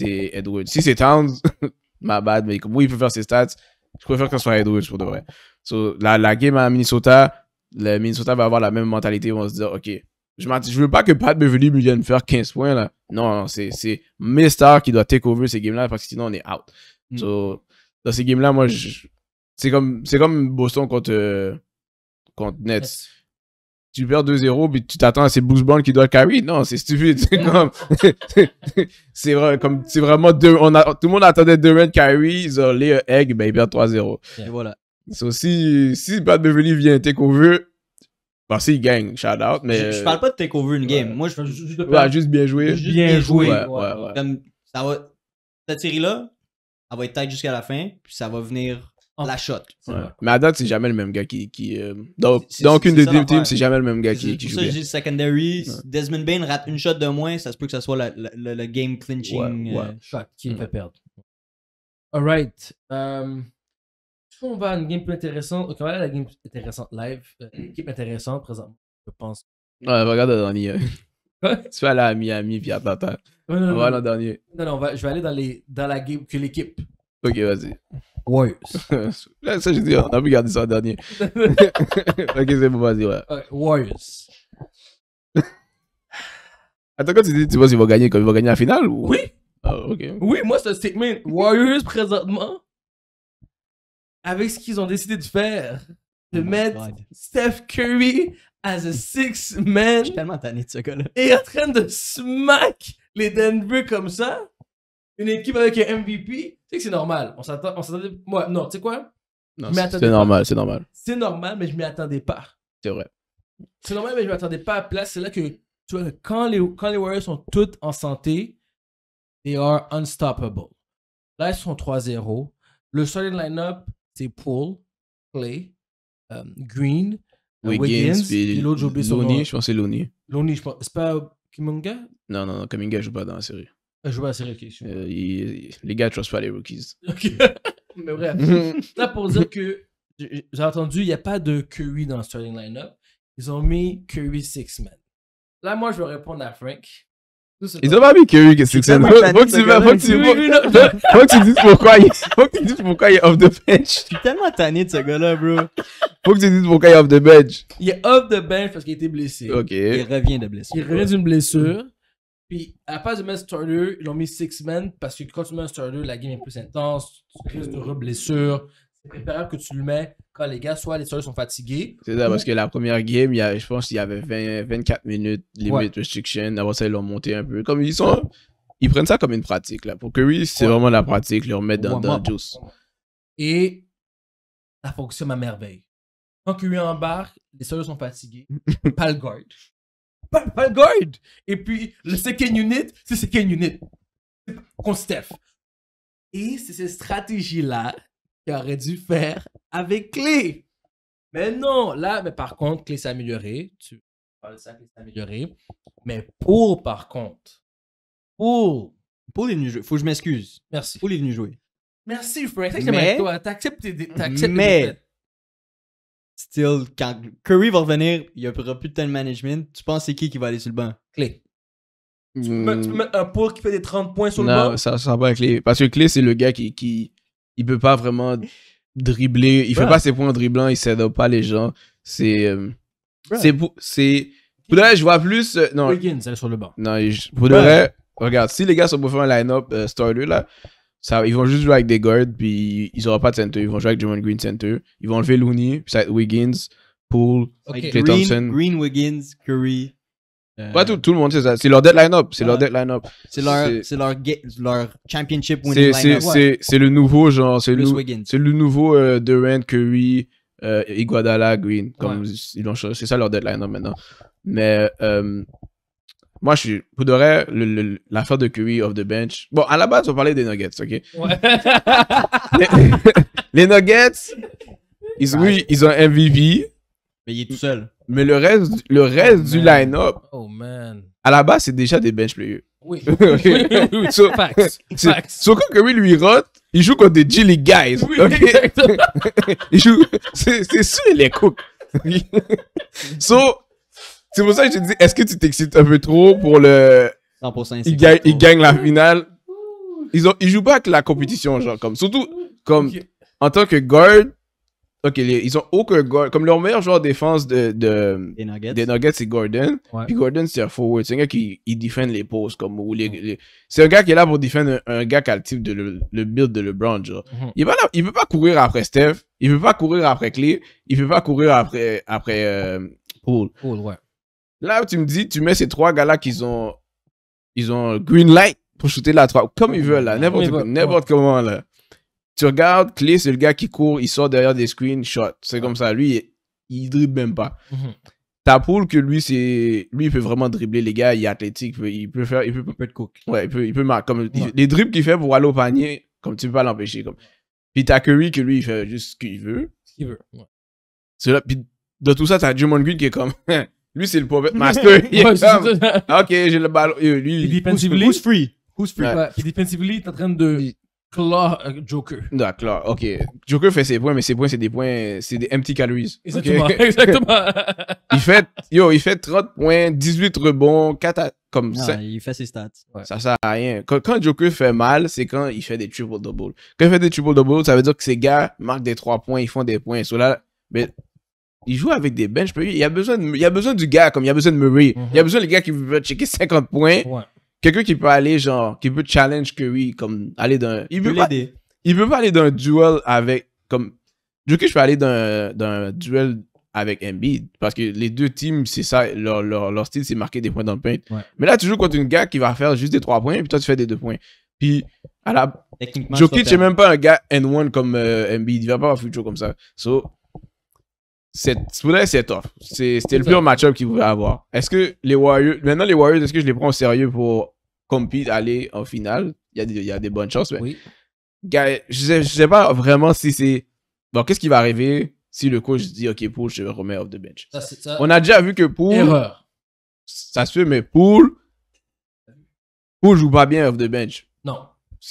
S2: Edwards Si c'est Towns, ma bad, mais comme oui, il peut faire ses stats, je préfère que ce soit Edwards pour de vrai. la, la game à Minnesota, le Minnesota va avoir la même mentalité, où on se dire, ok, je ne veux pas que Pat Beverly lui vienne faire 15 points. là. Non, non c'est mes stars qui doit take over ces games-là parce que sinon on est out. Mm. dans ces games-là, moi, c'est comme, comme Boston contre, euh, contre Nets. tu perds 2-0 puis tu t'attends à ces Bruce qui doit carry. Non, c'est stupide. C'est comme, comme, c'est vraiment deux, on a, tout le monde attendait Durant carry, ils ont les egg, mais ben, ils perdent 3-0. Et voilà. si, si Pat Beverly vient take over, Bon, gang, shout out, mais. Je, parle
S3: pas de take over une game. Moi, je parle juste. Ouais, juste bien jouer. Juste bien, jouer, Comme, ça va... Cette série-là, elle va être tight jusqu'à la fin, puis ça va venir la shot.
S2: Mais à date, c'est jamais le même gars qui. Euh, donc, une des deux teams, c'est jamais le même gars qui, joue. ça, je dis
S3: secondary. Desmond Bain rate une shot de moins, ça se peut que ça soit le game clinching euh, shot qui me fait
S1: perdre. Alright. Um... On va à une game plus intéressante. Ok, on va aller à la game plus intéressante live. l'équipe euh, intéressante présentement, je pense.
S2: Ouais, regarde le dernier. Euh. tu vas aller à Miami via à on va aller l'an dernier.
S1: Non, non, je vais aller dans, les, dans la game que l'équipe.
S2: Ok, vas-y. Warriors. ça, j'ai dit, on a pu garder ça en dernier. ok, c'est bon, vas-y, ouais.
S1: Warriors.
S2: Attends, quand tu dis, tu vois, il vont gagner, comme ils vont gagner la finale ou... Oui.
S1: Ah, ok. Oui, moi, c'est un statement. Warriors présentement avec ce qu'ils ont décidé de faire, de oh mettre Steph Curry as a six man. Je suis tellement tanné de ce gars-là. Et en train de smack les Denver comme ça. Une équipe avec un MVP. Tu sais que c'est normal. On s'attendait. Moi, non, tu sais quoi? Non, c'est normal, c'est normal. C'est normal, mais je m'y attendais pas. C'est vrai. C'est normal, mais je m'y attendais pas à place. C'est là que, tu vois, quand les, quand les Warriors sont toutes en santé, they are unstoppable. Là, ils sont 3-0. Le starting line-up c'est Paul, Clay, Green, Wiggins, euh, Wiggins l'autre, j'ai je pense que c'est Lonnie. Lonnie, je pense. C'est pas Kimunga
S2: Non, non, non, Kimunga joue pas dans la série. Elle ah, joue pas dans la série, ok. Euh, les gars ne trustent pas les rookies. Ok.
S1: Mais bref, là pour dire que j'ai entendu, il n'y a pas de Curry dans le starting lineup. Ils ont mis Curry Six Man. Là, moi, je vais répondre à Frank.
S2: Il ont pas mis que quest est que tu faut que tu dises pourquoi il, tu pourquoi il est off the bench. Je suis tellement tanné de ce gars-là, bro. Faut que tu dises pourquoi il est off the bench.
S1: Il est off the bench parce qu'il était blessé. Il revient de blessure. Il revient d'une blessure. Puis, à la place de mettre starter, ils l'ont mis six men parce que quand tu mets un starter, la game est plus intense, tu risques de re-blessure. C'est préférable que tu le mets quand les gars, soit les sols sont fatigués. C'est ça, parce
S2: que la première game, il y a, je pense qu'il y avait 20, 24 minutes limit restriction. Avant ça, ils l'ont monté un peu. Comme ils sont. Ils prennent ça comme une pratique, là. Pour que oui, c'est vraiment la pratique, leur mettre dans, dans juice.
S1: Et ça fonctionne à merveille. Quand Curry embarque, les sols sont fatigués. pas le guard. Pas, le guard! Et puis, le second unit, c'est second unit. Steph. Et c'est cette stratégie-là aurait dû faire avec Clé. Mais non, là, mais par contre, Clé s'est amélioré. Tu parles de ça, Clé s'est amélioré. Mais pour, par contre, Pour, pour les venu jouer. Faut que je m'excuse. Merci. pour les venu jouer. Merci, je C'est mais... toi. T'acceptes accepté. Mais.
S3: still, quand Curry va revenir, il n'y aura plus de time management. Tu penses c'est qui qui va aller sur le banc? Clé.
S2: Hmm.
S1: un pour qui fait des 30 points sur le banc? Non,
S2: ça, ça va avec Clé. Parce que Clé, c'est le gars qui, il peut pas vraiment dribbler. Il ne fait pas ses points en dribblant, il s'aide pas les gens. C'est. c'est. Euh, c'est pour je vois plus. Euh, non. Wiggins, est sur le banc. Non, regarde, si les gars sont pour faire un line-up euh, starter, là, ça, ils vont juste jouer avec des guards, puis ils n'auront pas de center. Ils vont jouer avec Draymond Green center. Ils vont enlever Looney, puis ça va être Wiggins, Poole, Clay Thompson.
S3: Green, Wiggins, Curry. Euh, Pas tout, tout le monde, c'est ça. C'est leur deadline up. C'est leur deadline up. C'est leur, c'est leur, leur championship winning line C'est, c'est,
S2: le nouveau, genre, c'est, le, c'est le nouveau euh, Durant, Curry, euh, Iguadala, Green. Comme ils l'ont C'est ça leur deadline up maintenant. Mais, euh, moi, je suis, pour de vrai, l'affaire de Curry off the bench. Bon, à la base, on parlait des Nuggets, ok? Ouais. les, Nuggets, ils, oui, ils ont MVP. Mais il est tout seul. Mais le reste, le reste du line-up, oh, à la base, c'est déjà des bench players. Oui. oui, Facts. Sauf quand lui, lui rote, il joue contre des g guys. Oui, exactement. il joue. C'est sûr, il est cook. so, c'est pour ça que je te dis, est-ce que tu t'excites un peu trop pour le. 100% ils gagne, la finale. Ils, ont, ils jouent pas avec la compétition, genre, comme. Surtout, comme. En tant que guard, OK, ils ont aucun Comme leur meilleur joueur défense de, des Nuggets, nuggets c'est Gordon. Puis Gordon, c'est un forward. C'est un gars qui il défend les poses. comme ou les, C'est un gars qui est là pour défendre un, gars qui a le type de le, build de LeBron. Genre. Mhm. il, ne il peut pas courir après Steph. Il peut pas courir après Clay. Il peut pas courir après, après euh, Paul. ouais. Là, tu me dis, tu mets ces trois gars-là qu'ils ont, ils ont green light pour shooter la 3. Comme ils veulent, là. N'importe comment, là. Tu regardes, Clé, c'est le gars qui court, il sort derrière des screenshots. C'est comme ça. Lui, il, dribble même pas. Mhm. T'as -hmm. que lui, c'est, lui, il peut vraiment dribbler les gars, il est athlétique, il peut, faire, il peut, être cook. Ouais, il peut, marquer. Comme, les dribbles qu'il fait pour aller au panier, comme tu peux pas l'empêcher, comme. Puis t'as Curry, que lui, il fait juste ce qu'il veut.
S1: Ce qu'il veut,
S2: puis de tout ça, t'as Jumon Green qui est comme, lui, c'est le pauvre master. ok, j'ai le ballon. Euh, lui, il, est who's free? Who's
S1: free? en train de, Claw euh, Joker.
S2: D'accord, ok. Joker fait ses points, mais ses points, c'est des points, c'est des empty calories. Exactement, il fait, yo, il fait 30 points, 18 rebonds, 4 à, comme ça. Il fait ses stats. Ça sert à rien. Quand, Joker fait mal, c'est quand il fait des triple double. Quand il fait des triple double, ça veut dire que ces gars marquent des 3 points, ils font des points. Cela, mais il joue avec des bench. Il y a besoin, il y a besoin du gars, comme il y a besoin de Murray. Il y a mhm. besoin des gars qui veulent checker 50 points quelqu'un qui peut aller, genre, qui peut challenge Curry, comme aller d'un. Il peut, pas, il peut pas aller d'un duel avec. Comme, du je peux aller d'un duel avec Embiid. Parce que les deux teams, c'est ça, leur, leur, leur style, c'est marquer des points dans le paint. Mais là, tu joues contre une gars qui va faire juste des trois points, puis toi, tu fais des deux points. Puis, à la. Jokic, c'est même pas un gars N1 comme MB. Euh, Embiid. Il va pas avoir futur comme ça. So, c'est tough. C'était le pire match-up qu'ils avoir. Est-ce que les Warriors, maintenant les Warriors, est-ce que je les prends au sérieux pour compete, aller en finale Il y, a des, il y a des bonnes chances, mais oui. je, sais, sais pas vraiment si c'est. Bon, qu'est-ce qui va arriver si le coach dit OK, Poul, je remets off the bench On a déjà vu que Poul. Erreur. Ça se fait, mais Poul. Poul joue pas bien off the bench. Non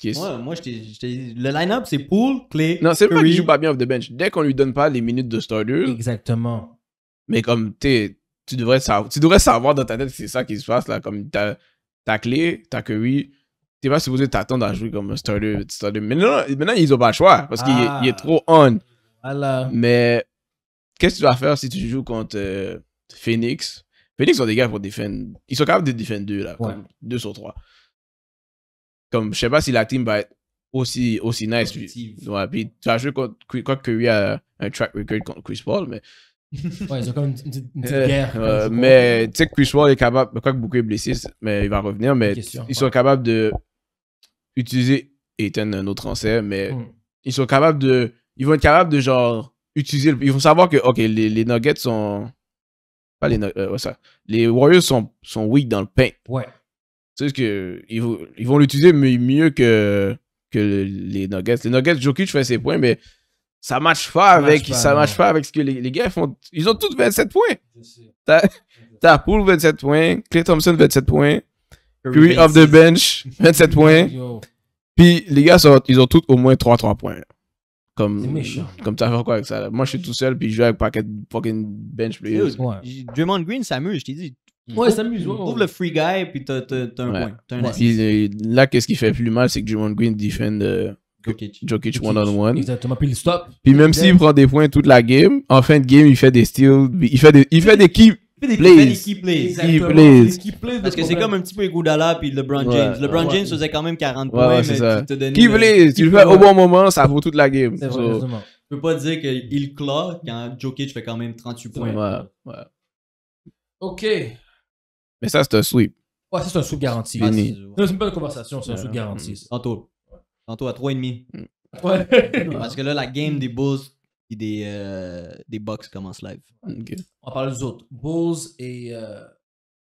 S2: moi, le line-up, c'est pour clé Non, c'est pas qu'il joue pas bien off the bench. Dès qu'on lui donne pas les minutes de starter.
S1: Exactement.
S2: Mais comme, tu tu devrais savoir, tu devrais savoir dans ta tête si c'est ça qui se passe, là. Comme, t'as, clé, ta t'as Curry. T'es pas supposé t'attendre à jouer comme un starter. starter. Mais non, maintenant, ils ont pas le choix parce qu'il est, trop ah. on. Mais qu'est-ce que tu vas faire si tu joues contre euh, Phoenix? Phoenix ont des gars pour défendre. Ils sont capables de défendre deux, là. deux sur trois. Comme, je sais pas si la team va être aussi, aussi nice. Puis, ouais, puis tu as joué contre, quoi que lui a un track record contre Chris Paul, mais.
S1: ouais, ils ont comme une, une, petite, euh, guerre.
S2: mais tu sais que Chris Paul est capable, quoi que beaucoup est blessé, mais il va revenir, mais ils sont capables de utiliser Ethan, un autre ancien, mais hmm. ils sont capables de. Ils vont être capables de genre utiliser. ils vont savoir que, ok, les, Nuggets sont. Pas les Nuggets, euh, ouais, ça. Les Warriors sont, sont weak dans le paint. Ouais. C'est que, ils, ils vont l'utiliser mieux que, que les Nuggets. Les Nuggets, Jokic fait ses points, mais ça marche pas avec, pas, ça pas avec ce que les, les, gars font. Ils ont tous 27 points. T'as Poole 27 points, Clay Thompson 27 points, Curry off the bench 27 points. Puis les gars, ils ont tous au moins 3-3 points. Comme, comme t'as faire quoi avec ça? Moi, je suis tout seul, puis je joue avec pas fucking bench players. Yo, Green, Green s'amuse, je t'ai dit. Mm. Ouais, s'amuse. Ouais. Trouve le free guy,
S3: puis t'as, as, un point. Euh,
S2: là, qu'est-ce qui fait plus mal, c'est que Jimon Green défend euh, Jokic. Jokic one-on-one. Exactement, puis il stop. Puis même s'il prend des points toute la game, en fin de game, il fait des steals, il fait des, il fait des keeps. Il fait des plays. Key plays. Key plays. Parce que c'est
S4: comme
S3: un petit peu Iguodala puis LeBron James. LeBron James faisait quand même 40 points, mais ça. tu te Key plays, tu le fais au bon
S2: moment, ça vaut toute la game. C'est
S3: peux pas dire qu'il claque quand Jokic fait quand même 38 points. Ouais, ouais. Ok,
S2: mais ça, c'est un sweep.
S1: Ouais, ça, c'est un sweep garanti. c'est... Non, c'est pas une conversation, c'est un sweep garanti. Mm.
S3: Tantôt. Tantôt à 3,5. Ouais. Parce que là, la game des Bulls et des, euh, des Bucks commence
S1: live. On parle des autres. Bulls et box. Euh,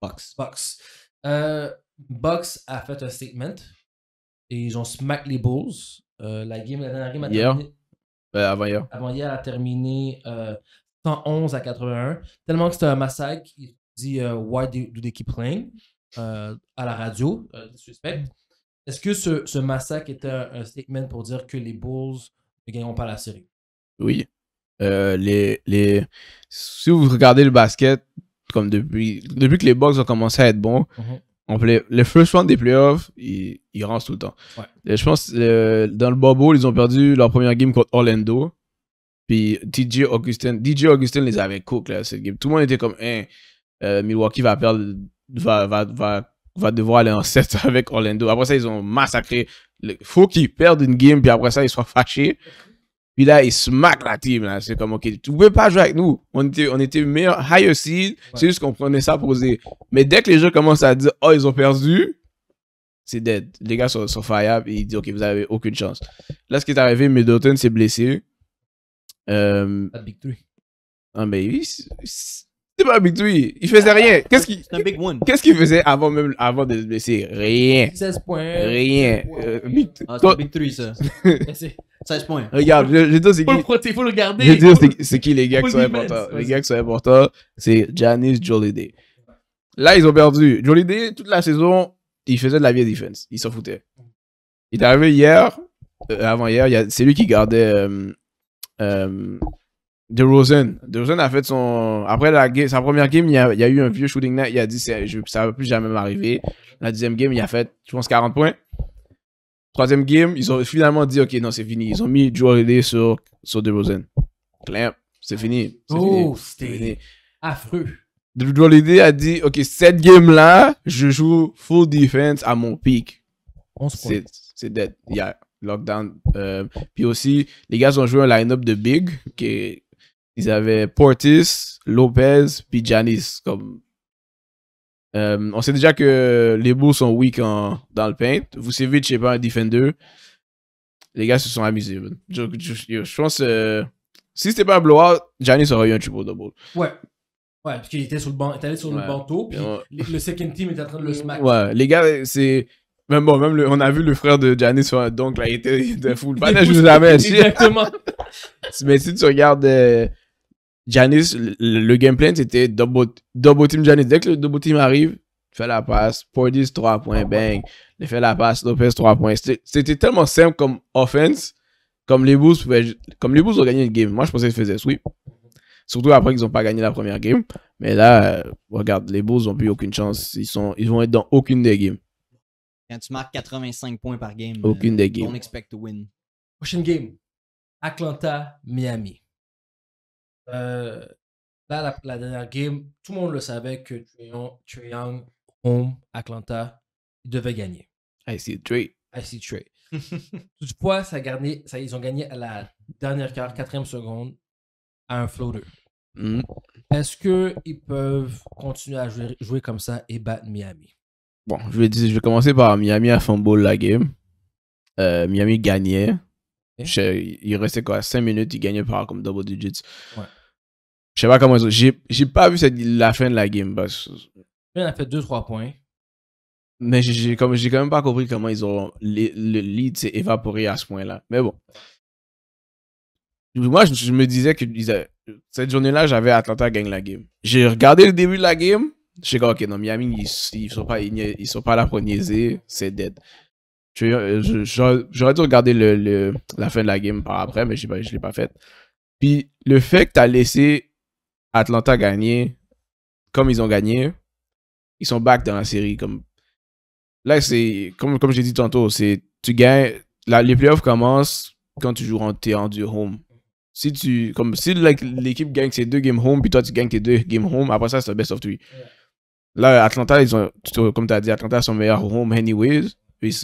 S1: Bucks. Bucks. Euh, Bucks a fait un statement et ils ont smack les Bulls. la, game, la dernière game a terminé. Ben, avant hier. Avant hier, a terminé 111 à 81. Tellement que c'était un massacre, dit euh, Why do they keep playing euh, à la radio, euh, suspect. Est-ce que ce, ce, massacre était un, statement pour dire que les Bulls ne gagneront pas la série?
S2: Oui. les, les... Si vous regardez le basket, comme depuis, depuis que les Bucks ont commencé à être bons, on mhm. les first round des playoffs, ils, ils rentrent tout le temps. je pense dans le Bobo, ils ont perdu leur première game contre Orlando. Puis DJ Augustin, DJ Augustin les avait cook là, cette game. Tout le monde était comme, hein, euh, Milwaukee va perdre, va, va, va, va, devoir aller en 7 avec Orlando. Après ça, ils ont massacré. Il faut qu'ils perdent une game, puis après ça, ils soient fâchés. Puis là, ils smack la team. Là. C'est comme, OK, tu ne pouvais pas jouer avec nous. On était, on était meilleur, higher seed. C'est juste qu'on prenait ça posé. Mais dès que les gens commencent à dire, oh, ils ont perdu, c'est dead. Les gars sont, sont et ils disent, OK, vous n'avez aucune chance. Là, ce qui est arrivé, Middleton s'est blessé. Euh... La big Ah, mais oui, c'est pas un big three. Il faisait rien. Qu'est-ce qu'il Qu'est-ce qu'il faisait avant même avant de se blesser Rien. 16 points. Rien. Euh, big... Ah, c'est big three ça.
S3: 16 points. Regarde, je, deux dis c'est qui. Faut le, garder.
S2: Je c'est, qui les gars qui sont importants. Les gars qui sont importants, c'est Janice Joliday. Là, ils ont perdu. Joliday, toute la saison, il faisait de la vieille defense. Il s'en foutait. Il est arrivé hier, euh, avant hier, c'est lui qui gardait euh, Rosen, De Rosen a fait son. Après la game, sa première game, il y a, eu un vieux shooting night. Il a dit je, ça va plus jamais m'arriver. La deuxième game, il a fait, je pense, 40 points. Troisième game, ils ont finalement dit ok, non, c'est fini. Ils ont mis Joel sur, de Rosen clair c'est fini. Oh,
S1: c'était affreux.
S2: Joel a dit ok, cette game-là, je joue full defense à mon pic. C'est dead. a Lockdown. Euh, puis aussi, les gars ont joué un line-up de Big ils avaient Portis, Lopez, puis Janis. Comme... Euh, on sait déjà que les Bulls sont weak dans le paint. Vous savez, Vucevic sais pas un defender. Les gars se sont amusés. Je, pense que euh, si ce n'était pas un blowout, Janis aurait eu un triple double.
S1: Ouais. Ouais, parce qu'il était sur le banc, allé sur le tôt, puis le second team était en train de le smack. Ouais,
S2: les gars, c'est. Même bon, même on a vu le frère de Janis, sur un donc là, il était, de fou. Le vous je jamais. directement. Mais si tu regardes euh, Janice, le, gameplay c'était double, double team Janice. Dès que le double team arrive, fait la passe, Portis 3 points, bang, il fait la passe, Lopez 3 points. C'était tellement simple comme offense, comme les Bulls comme les Bulls ont gagné le game. Moi, je pensais qu'ils faisaient sweep. Surtout après qu'ils n'ont pas gagné la première game. Mais là, euh, regarde, les Bulls n'ont plus aucune chance. Ils, sont, ils vont être dans aucune des games.
S3: Quand tu marques 85 points par game, aucune euh, des games. on expect to win.
S1: Prochaine game, Atlanta, Miami. Euh, là, la, dernière game, tout le monde le savait que Trae home, Atlanta, devait gagner. I see Trey. I see Trey. Toutefois, ça, gagné, ça ils ont gagné à la dernière quart, quatrième seconde, à un floater. Hmm. Est-ce qu'ils peuvent continuer à jouer, comme ça et battre Miami?
S2: Bon, je vais, je vais commencer par Miami à fumble la game. Euh, Miami gagnait. Eh? il restait quoi 5 minutes, il gagnait par comme double digits. Ouais. Je sais pas comment ils ont. J'ai pas vu cette, la fin de la game. Parce...
S1: Il a fait 2-3 points.
S2: Mais j'ai quand même pas compris comment ils ont. Le, lead s'est évaporé à ce point-là. Mais bon. Moi, je, me disais que cette journée-là, j'avais Atlanta gagne la game. J'ai regardé le début de la game. Je sais ok, non, Miami, ils, sont, pas, ils, ils sont pas là pour niaiser. C'est dead. Euh, mm. J'aurais dû regarder le, la fin de la game par après, mais je ne l'ai pas faite. Puis le fait que tu as laissé Atlanta gagner comme ils ont gagné, ils sont back dans la série. Comme... Là, c'est comme, comme j'ai dit tantôt, c'est tu gagnes. La, les playoffs commencent quand tu joues en, en du home. Si tu comme si l'équipe gagne ses deux games home, puis toi tu gagnes tes deux games home, après ça c'est le best of three. Là, Atlanta, ils ont, comme tu as dit, Atlanta sont meilleurs home anyways.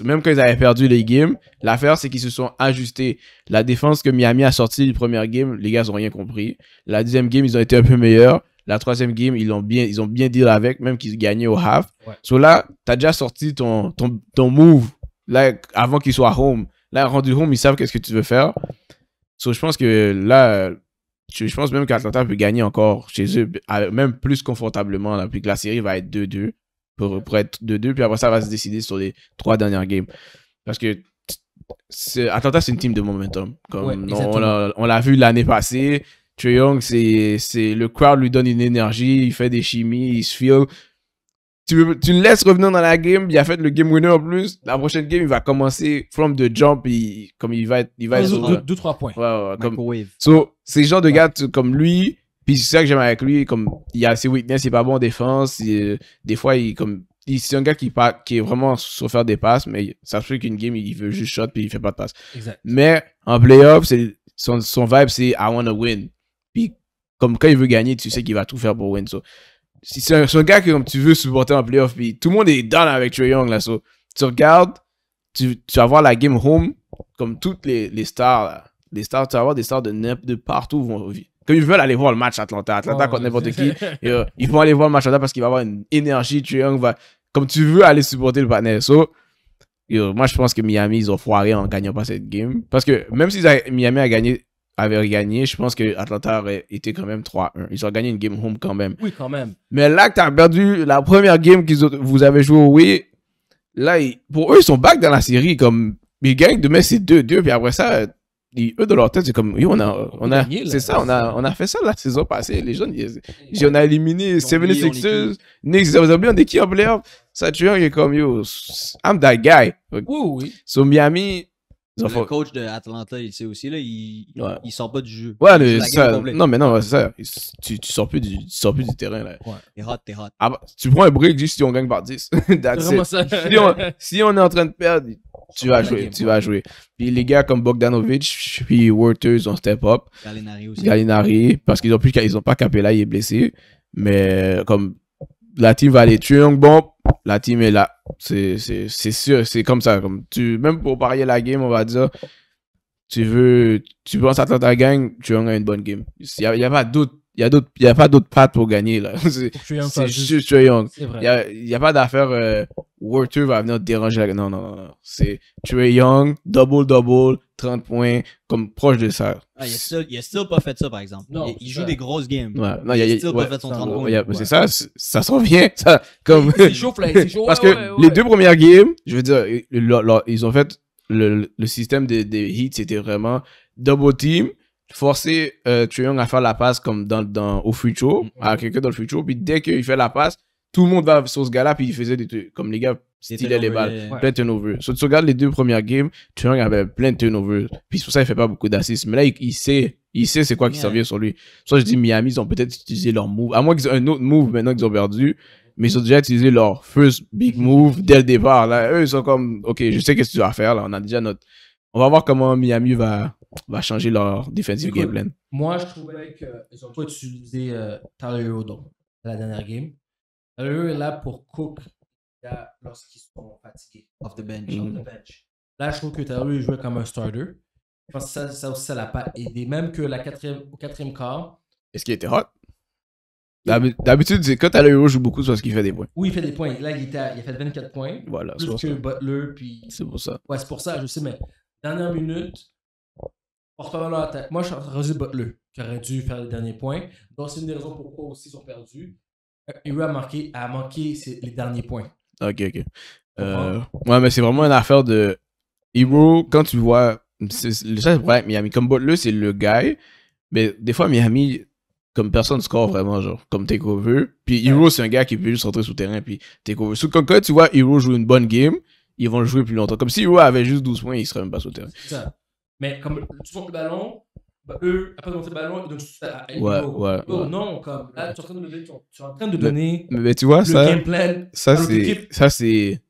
S2: Même quand ils avaient perdu les games, l'affaire, c'est qu'ils se sont ajustés. La défense que Miami a sortie du premier game, les gars, ils n'ont rien compris. La deuxième game, ils ont été un peu meilleurs. La troisième game, ils ont bien, ils ont bien deal avec, même qu'ils gagnaient au half. là, tu as déjà sorti ton, ton, move là, avant qu'ils soient home. Là, rendu home, ils savent qu'est-ce que tu veux faire. So, je pense que là, je, pense même qu'Atlanta peut gagner encore chez eux, même plus confortablement, là, puis que la série va être 2-2 pour, être De deux, puis après, ça va se décider sur les trois dernières games. Parce que Atlanta, c'est une team de momentum. Comme, on l'a vu l'année passée. Trae Young, c'est le crowd lui donne une énergie, il fait des chimies, il se feel. Tu, tu le laisses revenir dans la game, il a fait le game winner en plus. La prochaine game, il va commencer from the jump, il, comme il va être. Il va 2 trois points. Ouais, ouais, comme, so, ces gens de gars comme lui, puis c'est ça que j'aime avec lui, comme il a ses witness il est pas bon en défense. des fois, il comme c'est un gars qui, qui est vraiment sur faire des passes, mais ça se fait qu'une game, il veut juste shot puis il fait pas de passe. Mais en playoff, son, son vibe, c'est I want to win. Puis comme quand il veut gagner, tu sais qu'il va tout faire pour win. So. C'est un, gars que comme tu veux supporter en playoff, puis tout le monde est down avec Trae Young. Là, Tu regardes, tu, vas voir la game home, comme toutes les, les stars. Les stars, tu vas voir des stars de, de partout vont vont ils veulent aller voir le match Atlanta. Atlanta contre n'importe qui. ils vont aller voir le match Atlanta parce qu'il va avoir une énergie. Young va, comme tu veux, aller supporter le panel. moi, je pense que Miami, ils ont foiré en gagnant pas cette game. Parce que même si Miami a gagné avait gagné, je pense que Atlanta aurait été quand même 3-1. Ils ont gagné une game home quand même. Oui, quand même. Mais là que tu as perdu la première game que vous avez joué oui, là, pour eux, ils sont back dans la série. Comme, ils gagnent demain, c'est 2-2. Puis après ça, eux, de leur tête, c'est comme, oui on a, on, a, c'est ça, on a, on a fait ça la saison passée. Les jeunes, ils, on a éliminé Seven ers Knicks, on est qui en playoff? Ça, tu vois, il est comme, yo, I'm that guy. Oui, So, Miami, le
S3: coach de Atlanta, il sait aussi, là, il, ne sort pas du jeu. Ouais, non, mais non, c'est
S2: ça. Tu, tu, sors plus du, tu plus du terrain. Là. Ah, tu prends un break juste si on gagne par 10. Si, on, si, on, est en train de perdre, tu vas jouer, tu vas jouer. Puis les gars comme Bogdanovic, puis Werther, ont step up. Galinari aussi. Gallinari, parce qu'ils ont plus capé ont pas il est blessé. Mais comme la team va aller tuer Bon, la team est là c'est sûr, c'est comme ça. Comme tu, même pour parier la game, on va dire, tu veux, tu penses à ta gang, tu en une bonne game. Il n'y a, a, pas de doute il y a d'autres, y a pas d'autres pattes pour gagner, là. C'est juste Trey Young. Il y a, y a, pas d'affaire, euh, 2 va venir déranger Non, non, non, non. C'est Trey Young, double-double, 30 points, comme proche de ça.
S3: Ah, il, a il a still pas fait ça, par exemple. Non, il, joue des grosses games. Ouais. Non, il, il pas fait son 30 points. C'est ça, ça s'en vient.
S2: Ça, comme... C'est chaud, Parce que les deux premières games, je veux dire, ils, ont fait le, le système des, des hits, c'était vraiment double team forcer euh, à faire la passe comme dans, au futur, mm-hmm. à quelqu'un dans le futur, puis dès qu'il fait la passe, tout le monde va sur ce gars-là, puis il faisait des trucs, comme les gars stilaient les balles, plein de turnovers. Si tu regardes les deux premières games, Chuyang avait plein de turnovers, puis pour ça, il fait pas beaucoup d'assists, mais là, il, sait il sait c'est quoi qui s'en vient sur lui. Soit je dis mm-hmm. Miami, ils ont peut-être utilisé leur move. À moins qu'ils aient un autre move maintenant qu'ils ont perdu. Mais ils ont déjà utilisé leur first big move dès le départ. Là, eux, ils sont comme, OK, je sais qu'est-ce que tu vas faire. Là, on a déjà notre. On va voir comment Miami va, va changer leur défensive game plan.
S1: Moi, je trouvais qu'ils ont pas utilisé euh, dans la dernière game. Tyler est là pour cook lorsqu'ils sont fatigués. Off the bench. the bench. Là, je trouve que Tyler jouait comme un starter. Je pense que ça, ça aussi, ça l'a pas aidé. Même que la au quatrième quart.
S2: Est-ce qu'il était hot? D'habitude, c'est quand Tyler joue beaucoup, c'est parce qu'il fait des points.
S1: Oui, il fait des points. Là, il, il a fait 24 points. Voilà, plus que Butler, puis. C'est pour ça. Ouais, c'est pour ça, je sais, mais dernière minute, moi, je suis Butler, qui aurait dû faire les derniers points. Donc, c'est une des raisons pourquoi aussi ils ont perdu. Euh, Hero a manqué, a manqué les derniers points.
S2: Ok, ok. Euh, ouais, mais c'est vraiment une affaire de. Hero, quand tu vois. C'est, le problème Miami. Comme Butler, c'est le gars, Mais des fois, Miami, comme personne score vraiment, genre, comme veut. Puis Hero, c'est un gars qui peut juste rentrer sous terrain, puis Takeover. Sauf quand, quand tu vois Hero jouer une bonne game, ils vont jouer plus longtemps. Comme si Hero avait juste 12 points, il serait même pas sous terrain. C'est ça.
S1: Mais comme tu montes le ballon, bah, eux, après monter le ballon, ils donnent tout à ouais, non, comme là, tu es en train de donner, tu es donner mais, tu vois, le ça, game plan. Ça, c'est.
S2: Ça, c'est.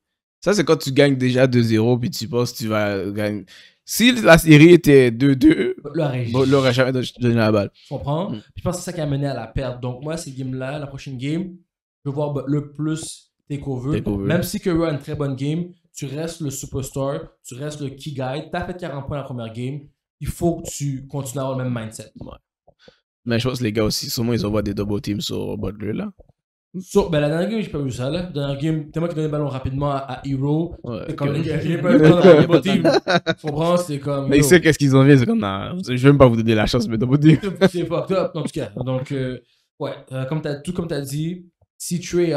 S2: Ça, c'est quand tu gagnes déjà 2-0, puis tu penses que tu vas gagner. Si la série était 2-2, l'aurait jamais donné la balle.
S1: tu comprends. Mm. Je pense que c'est ça qui a mené à la perte. Donc, moi, ces games-là, la prochaine game, je vais voir bah, le plus qu'on veut. Même si Curry a une très bonne game, tu restes le superstar, tu restes le key guy, as fait 40 points la première game, il faut que tu continues à avoir le même mindset.
S2: Mais je pense que les gars aussi, sûrement, ils envoient des double teams sur Butler, là.
S1: Ben, la dernière game, j'ai pas vu ça, là. La dernière game, t'es moi qui donnais le ballon rapidement à, à Hero. Ouais, comme, j'ai pas vu le double team. prendre, c'est comme. Mais ils savent qu'est-ce qu'ils ont vu, c'est comme,
S2: ah, je vais même pas vous donner la chance, mais double team.
S1: c'est pas top, en tout cas. Donc, euh, ouais, euh, comme t'as, tout comme t'as dit, si tu es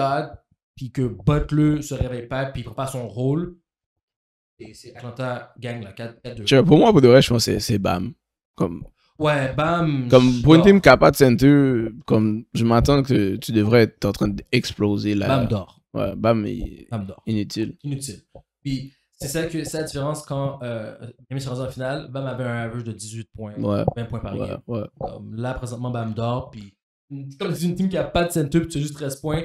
S1: puis que Butler se réveille pas, puis il prend pas son rôle, et c'est Atlanta gagne la 4-2. Pour moi, pour de vrai, je
S2: pense que c'est Bam. Comme... Ouais, Bam. Comme pour une team pas de center, comme je m'attends que tu devrais être en train d'exploser là. Bam dort. Ouais, Bam, est... inutile.
S1: Inutile. Puis c'est ça que c'est la différence quand euh, se sur en finale, Bam avait un average de 18 points, ouais, 20 points par game. Ouais. Comme là présentement Bam dort puis comme c'est une team qui a pas de center, puis tu as juste 13 points,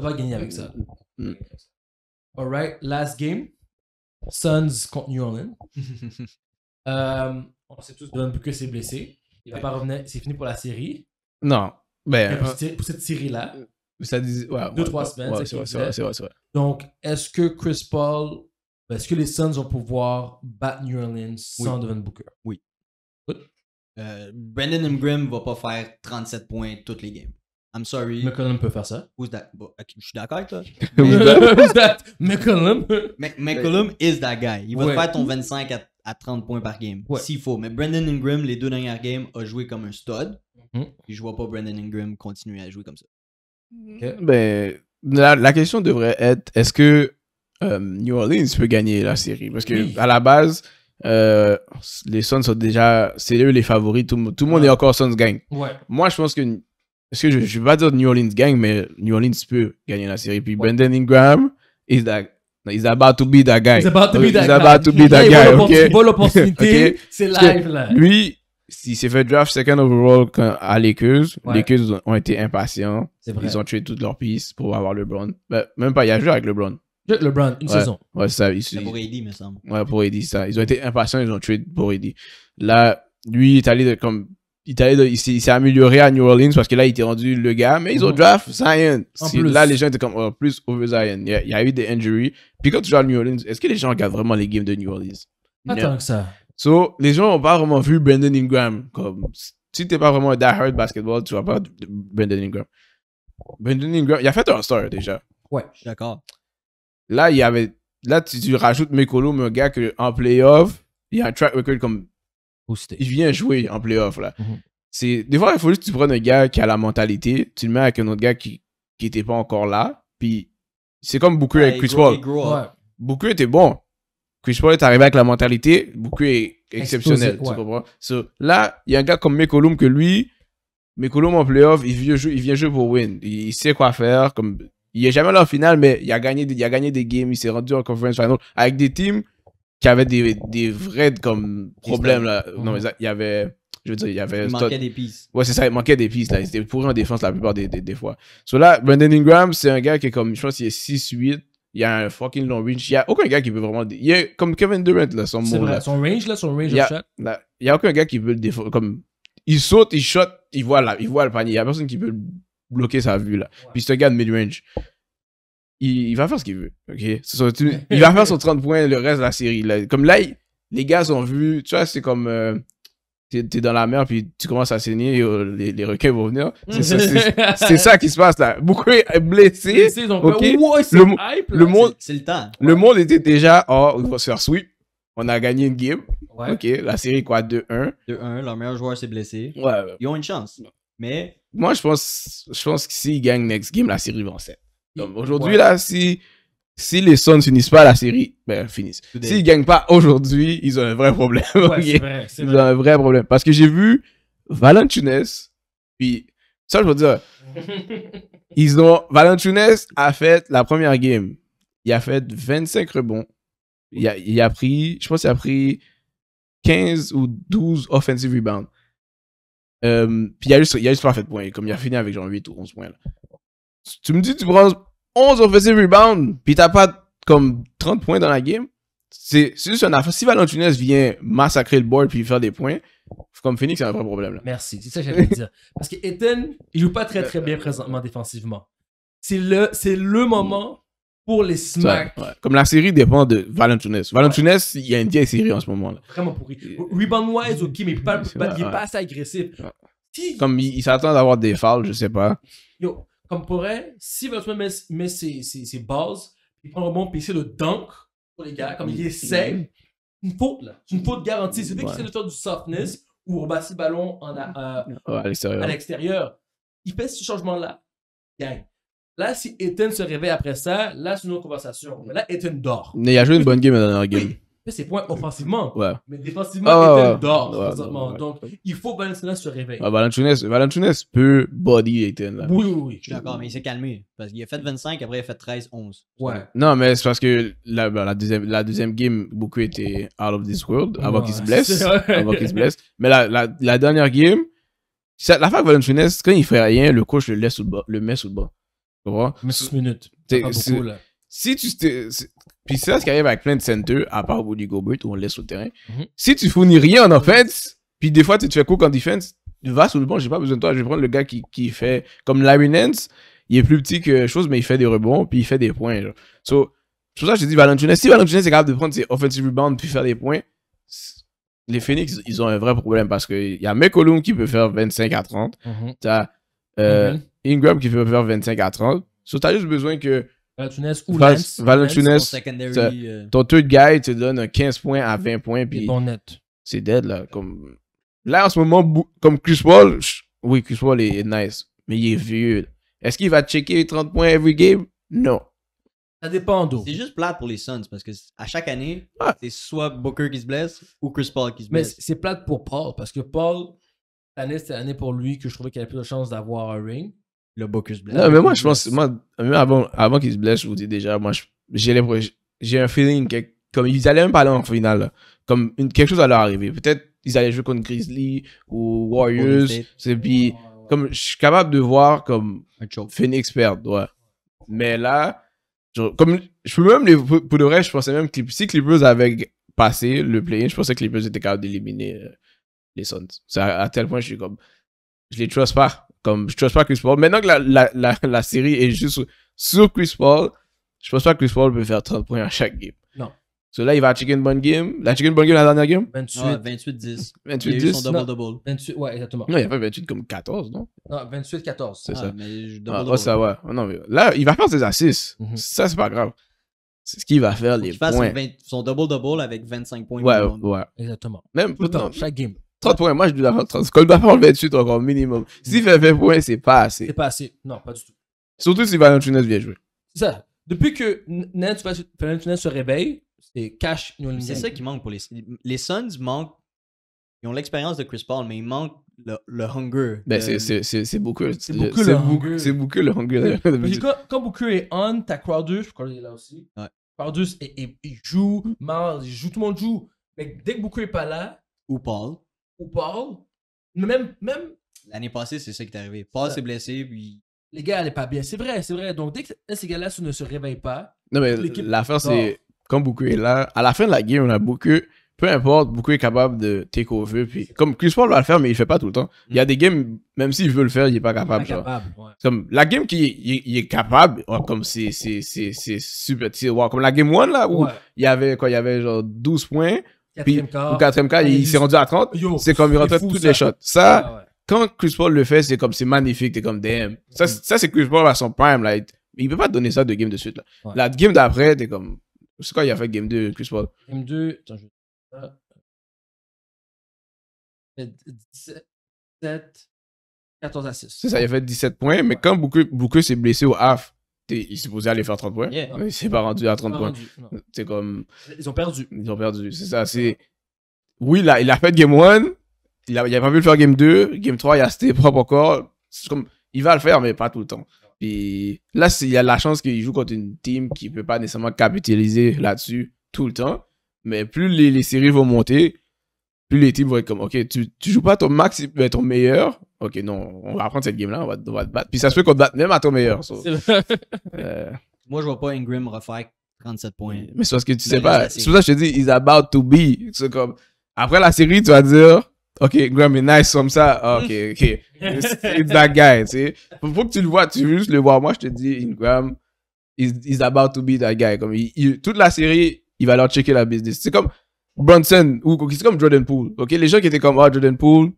S1: Va pas mm, mm, mm. gagner avec ça. Alright, last game. Suns contre New Orleans. Euh, on sait tous Devin Booker s'est blessé. Il va pas revenir. C'est fini pour la série. Non. Ben, euh, pour, cette, série-là. 2-3 semaines. c'est vrai, c'est vrai, vrai, Donc, est-ce que Chris Paul, ben, est-ce que les Suns vont pouvoir battre New Orleans sans Devin Booker?
S3: Oui. Euh, Brandon Ingram va pas faire 37 points toutes les games. I'm sorry. McCollum peut faire ça. Who's that? je suis d'accord avec toi. Who's that? McCollum? McCollum is that guy. Il va te faire ton 25 à, 30 points par game, s'il faut. Mais Brandon Ingram, les deux dernières games, a joué comme un stud. Je mm-hmm. ne je vois pas Brandon Ingram continuer à jouer comme ça.
S2: Mm-hmm. Ben, la, question devrait être, est-ce que euh, New Orleans peut gagner la série? Parce que à la base... Euh, les Suns sont déjà, c'est eux les favoris. Tout, le monde est encore Suns gang. Moi, je pense que parce que je ne vais pas dire New Orleans gagne, mais New Orleans peut gagner la série. Puis ouais. Brandon Ingram, is that, is about to be that guy. He's about to be that, guy. About to be that guy. Bonne opportunité, c'est live là. Lui, s'il s'est fait draft second overall à Lakers, ouais. Lakers ont été impatients. Ils ont tué toutes leurs pistes pour avoir LeBron. Bah, même pas, il a joué avec LeBron. LeBron, une saison. Ouais, ça, pour Eddie, me semble. Ouais, pour Eddie, ça. Ils ont été impatients, ils ont tué pour Eddie. Là, lui, il est allé de, comme il, s'est, amélioré à New Orleans parce que là, il était rendu le gars, mais ils ont mhm. draft Zion. là, les gens étaient comme, oh, plus over Zion. Il y, a, eu des injuries. Puis quand tu joues à New Orleans, est-ce que les gens regardent vraiment les games de New Orleans? Pas tant que ça. So, les gens n'ont pas vraiment vu Brandon Ingram. Comme, si t'es pas vraiment un hard basketball, tu vas pas Brandon Ingram. Brandon Ingram, il a fait un star déjà.
S3: Ouais, d'accord.
S2: Là, il y avait. Là, tu, rajoutes Mekolo, mais un gars que, en playoff, il y a un track record comme il vient jouer en playoff, là. Mhm. C'est, des fois, il faut juste que tu prennes un gars qui a la mentalité, tu le mets avec un autre gars qui n'était était pas encore là, puis c'est comme beaucoup avec Chris Paul. Ouais. était bon. Chris Paul est arrivé avec la mentalité, Beaucoup est exceptionnel, tu comprends? là, il y a un gars comme McCollum que lui, McCollum en playoff, il vient, jouer, il vient jouer pour win. Il, sait quoi faire, comme... Il n'est jamais là en finale, mais il a gagné, il a gagné des games, il s'est rendu en conference final avec des teams qui avait des, des vrais comme problèmes là. Non mais il y avait je veux dire, il y avait. manquait des Ouais, c'est ça, il manquait des Là. Il était pourri en défense la plupart des, des, des fois. So là, Brandon Ingram, c'est un gars qui est comme, je pense il est 6-8. Il y a un fucking long range. Il n'y a aucun gars qui peut vraiment. Il comme Kevin Durant, là, son Là. Son
S1: range, là, son range il y a,
S2: il n'y a aucun gars qui peut le défendre. Comme, il saute, il shot, il voit, là, il voit le panier. Il n'y a personne qui peut bloquer sa vue, là. Puis c'est un gars de mid-range il, va faire ce qu'il veut. OK? il va faire son 30 points le reste de la série. Comme là, les gars ont vu, Tu vois, c'est comme. Euh, t'es es dans la mer, puis tu commences à saigner, et, les, les, requins vont venir. C'est ça, qui se passe là. Beaucoup est blessé. le, monde, c'est le temps. Le monde était déjà, oh, on va se faire sweep. On a gagné une game. Ok, la série quoi, 2-1. 2-1, leur meilleur joueur s'est blessé. Ils ont une chance. Mais. Moi, je pense, je pense que s'ils gagnent next game, la série va en 7. Aujourd'hui, là, si, si les Suns finissent pas la série, ben, finissent. S'ils gagnent pas aujourd'hui, ils ont un vrai problème. ils ont un vrai problème. Parce que j'ai vu Valentunes, puis ça, je veux dire, ils ont, Valentunes a fait la première game. Il a fait 25 rebonds. Il a, a pris, je pense il a pris 15 ou 12 offensive rebounds. Euh, puis il a juste, a juste pas fait de points. Comme il a fini avec genre 8 ou 11 points. Là tu me dis tu prends 11 offensive rebounds, puis t'as pas comme 30 points dans la game. C'est juste un affaire. Si Valentinès vient massacrer le board puis faire des points, comme Phoenix, c'est un vrai problème. Merci, c'est
S1: ça que j'allais dire. Parce que Ethan, il joue pas très très bien présentement défensivement. C'est le, le moment pour les smacks.
S2: Comme la série dépend de Valentunes. Valentunes, il y a une vieille série en ce moment.
S1: Vraiment pourri. Rebound-wise, ok, mais pas, il est pas assez agressif.
S2: Comme il, s'attend à avoir des fouls, je sais pas.
S1: Yo, comme pourrait, si Valentino met, met ses, bases, il prend un bon, PC de dunk pour les gars, comme il essaie, une faute là, une faute garantie. C'est lui qui c'est le du softness ou rebasser le ballon en euh, à l'extérieur. Il fait ce changement-là, gang. Là, si Ethan se réveille après ça, là, c'est une autre conversation. Mais là, Ethan dort.
S2: Mais il a joué une bonne game la dernière game
S1: ses points offensivement. Ouais. Mais défensivement, ah, il dort Donc, il faut que Valenciunas se réveille. Ah,
S2: Valanciunas, peut body Ethan. Oui, oui,
S3: oui. Je suis d'accord, mais il s'est calmé. Parce qu'il a fait 25, après il a fait 13, 11. Ouais.
S2: Non, mais c'est parce que la, ben, deuxième, la deuxième game, beaucoup était out of this world avant qu'il se blesse. Avant qu'il se blesse. Mais la, la, dernière game, la fin que Valanciunas, quand il fait rien, le coach le, laisse sous le, le met sous le bas. Tu vois? Mais 6 minutes. C'est beaucoup, si tu puis c'est ça ce qui arrive avec plein de centers, à part Woody Gobert où on laisse au terrain. Mhm. Si tu fournis rien en offense, puis des fois tu te fais cook en defense, va sur le banc, j'ai pas besoin de toi, je vais prendre le gars qui, qui fait comme Larry Nance, il est plus petit que chose, mais il fait des rebonds, puis il fait des points. Genre. ça que je dis Valentin, Si Valentin est capable de prendre ses offensive rebounds puis faire des points, les Phoenix, ils ont un vrai problème parce qu'il y a McCollum qui peut faire 25 à 30. tu as T'as euh, mhm. Ingram qui peut faire 25 à 30.
S1: Tu t'as juste besoin que Valanciunas ou Lance. ton
S2: third guy te donne 15 points à 20 points. Puis bon C'est dead, là. Comme... Là, en ce moment, comme Chris Paul, oui, Chris Paul est nice, mais il est vieux. Est-ce qu'il va checker 30 points every game? Non. Ça dépend d'où. C'est
S3: juste plate pour les Suns parce que à chaque année, c'est soit Booker qui se blesse ou Chris Paul qui se blesse. Mais
S1: c'est plate pour Paul parce que Paul, l'année, c'était l'année pour lui que je trouvais qu'il avait plus de chances d'avoir un ring le Bocus Non, mais moi, je pense, moi,
S2: avant, avant qu'il se blesse, je vous dis déjà, moi, j'ai j'ai un feeling comme ils allaient même pas en finale, comme une, quelque chose allait arriver. Peut-être ils allaient jouer contre Grizzly ou Warriors. C'est puis, comme, je suis capable de voir comme Phoenix perd ouais. Mais là, comme, je peux même, les, pour, le je pensais même que si Clippers avait passé le play je pensais que Clippers étaient capable d'éliminer euh, les Suns. À, à tel point, je suis comme, je les trust pas. Comme, je trouve pas Chris Paul. Maintenant que la, la, la, la série est juste sur Chris Paul, je pense pas que Chris Paul peut faire 30 points à chaque game. Non. So là, il va checker une bonne game. La checker une bonne game la dernière game 28. 28-10. 28-10. Il son double-double. 28,
S1: ouais, exactement. Non, il a pas
S2: 28 comme 14,
S1: non Non, 28-14. C'est ah, ça. Mais double, ah, double. ça,
S2: ouais. Non, mais là, il va faire ses assists. Mm -hmm. Ça, c'est pas grave. C'est ce qu'il va faire, les il points.
S3: Il son double-double avec 25 points. Ouais, ouais. Exactement. Même
S2: pourtant, Chaque game. 30 points, moi je lui la 30. va faire 28 encore minimum. S'il mm. fait 20 points, c'est pas assez. C'est pas assez. Non, pas du tout. Surtout si Valentino vient jouer.
S1: C'est ça. Depuis que Valentino se réveille, c'est cash C'est ça qui manque pour les Les Suns manquent.
S3: Ils ont l'expérience de Chris Paul, mais ils manquent le, hunger. Ben,
S2: c'est beaucoup. C'est beaucoup. le hunger. C'est beaucoup le hunger. quand,
S1: quand Booker est on, t'as Crowder, je crois qu'il est là aussi. Ouais. il, joue, Mars, joue, tout le monde joue. Mais dès que Booker est pas là. Ou Paul. Ou Paul. Même, même... L'année passée, c'est ça qui
S3: est arrivé. Paul s'est blessé,
S1: puis. Les gars, elle n'est pas bien. C'est vrai, c'est vrai. Donc, dès que ces gars-là ne se réveillent pas. Non, mais l'affaire, c'est.
S2: Comme beaucoup est là, à la fin de la game, on a beaucoup peu importe, beaucoup est capable de take over. Puis, comme Chris Paul va le faire, mais il fait pas tout le temps. Il y a mm. des games, même s'il veut le faire, il est pas capable. Est pas capable Comme la game qui est capable, oh, comme c'est super. Wow. Comme la game 1 là, où il y avait quoi, il y avait genre 12 points. Quatrième puis, Au quatrième quart, il, s'est rendu à 30. C'est comme il rentre tous les shots. Ça, ah quand Chris Paul le fait, c'est comme c'est magnifique. T'es comme DM. Mm. Ça, c'est Chris Paul à son prime. Là. Il peut pas donner ça de game de suite. La game d'après, t'es comme. C'est quoi il a fait game 2, Chris Paul
S1: Game 2, attends, je 17, 14 euh, à 6. C'est ça, il a fait
S2: 17 points, mais quand Bouke s'est blessé au half, il est supposé aller faire 30 points. Yeah. Mais c'est pas rendu à 30 points. C'est comme. Ils ont perdu. Ils ont perdu. C'est ça. C'est. Oui, là, il a fait game 1. Il a, il a pas pu le faire game 2. Game 3, il a c'était propre encore. C'est comme. Il va le faire, mais pas tout le temps. Puis là, il y a la chance qu'il joue contre une team qui peut pas nécessairement capitaliser là-dessus tout le temps. Mais plus les, les séries vont monter, puis les teams vont être comme, OK, tu, tu joues pas ton max, être ton meilleur. OK, non, on va apprendre cette game-là, on va, te battre. Puis ça se fait qu'on te batte même à ton meilleur.
S3: Euh, Moi, je vois pas Ingram refaire 37
S2: points. Mais c'est parce que tu sais pas. C'est pour ça que je te dis, He's about to be. C'est comme, après la série, tu vas dire, OK, Ingram est nice comme ça. Ah, OK, OK. It's, that guy, tu Faut que tu le vois, tu veux juste le voir. Moi, je te dis, Ingram he's is about to be that guy. Comme, toute la série, il va leur checker la business. C'est comme, Brunson ou c'est comme Jordan Poole. OK, les gens qui étaient comme ah Jordan Poole,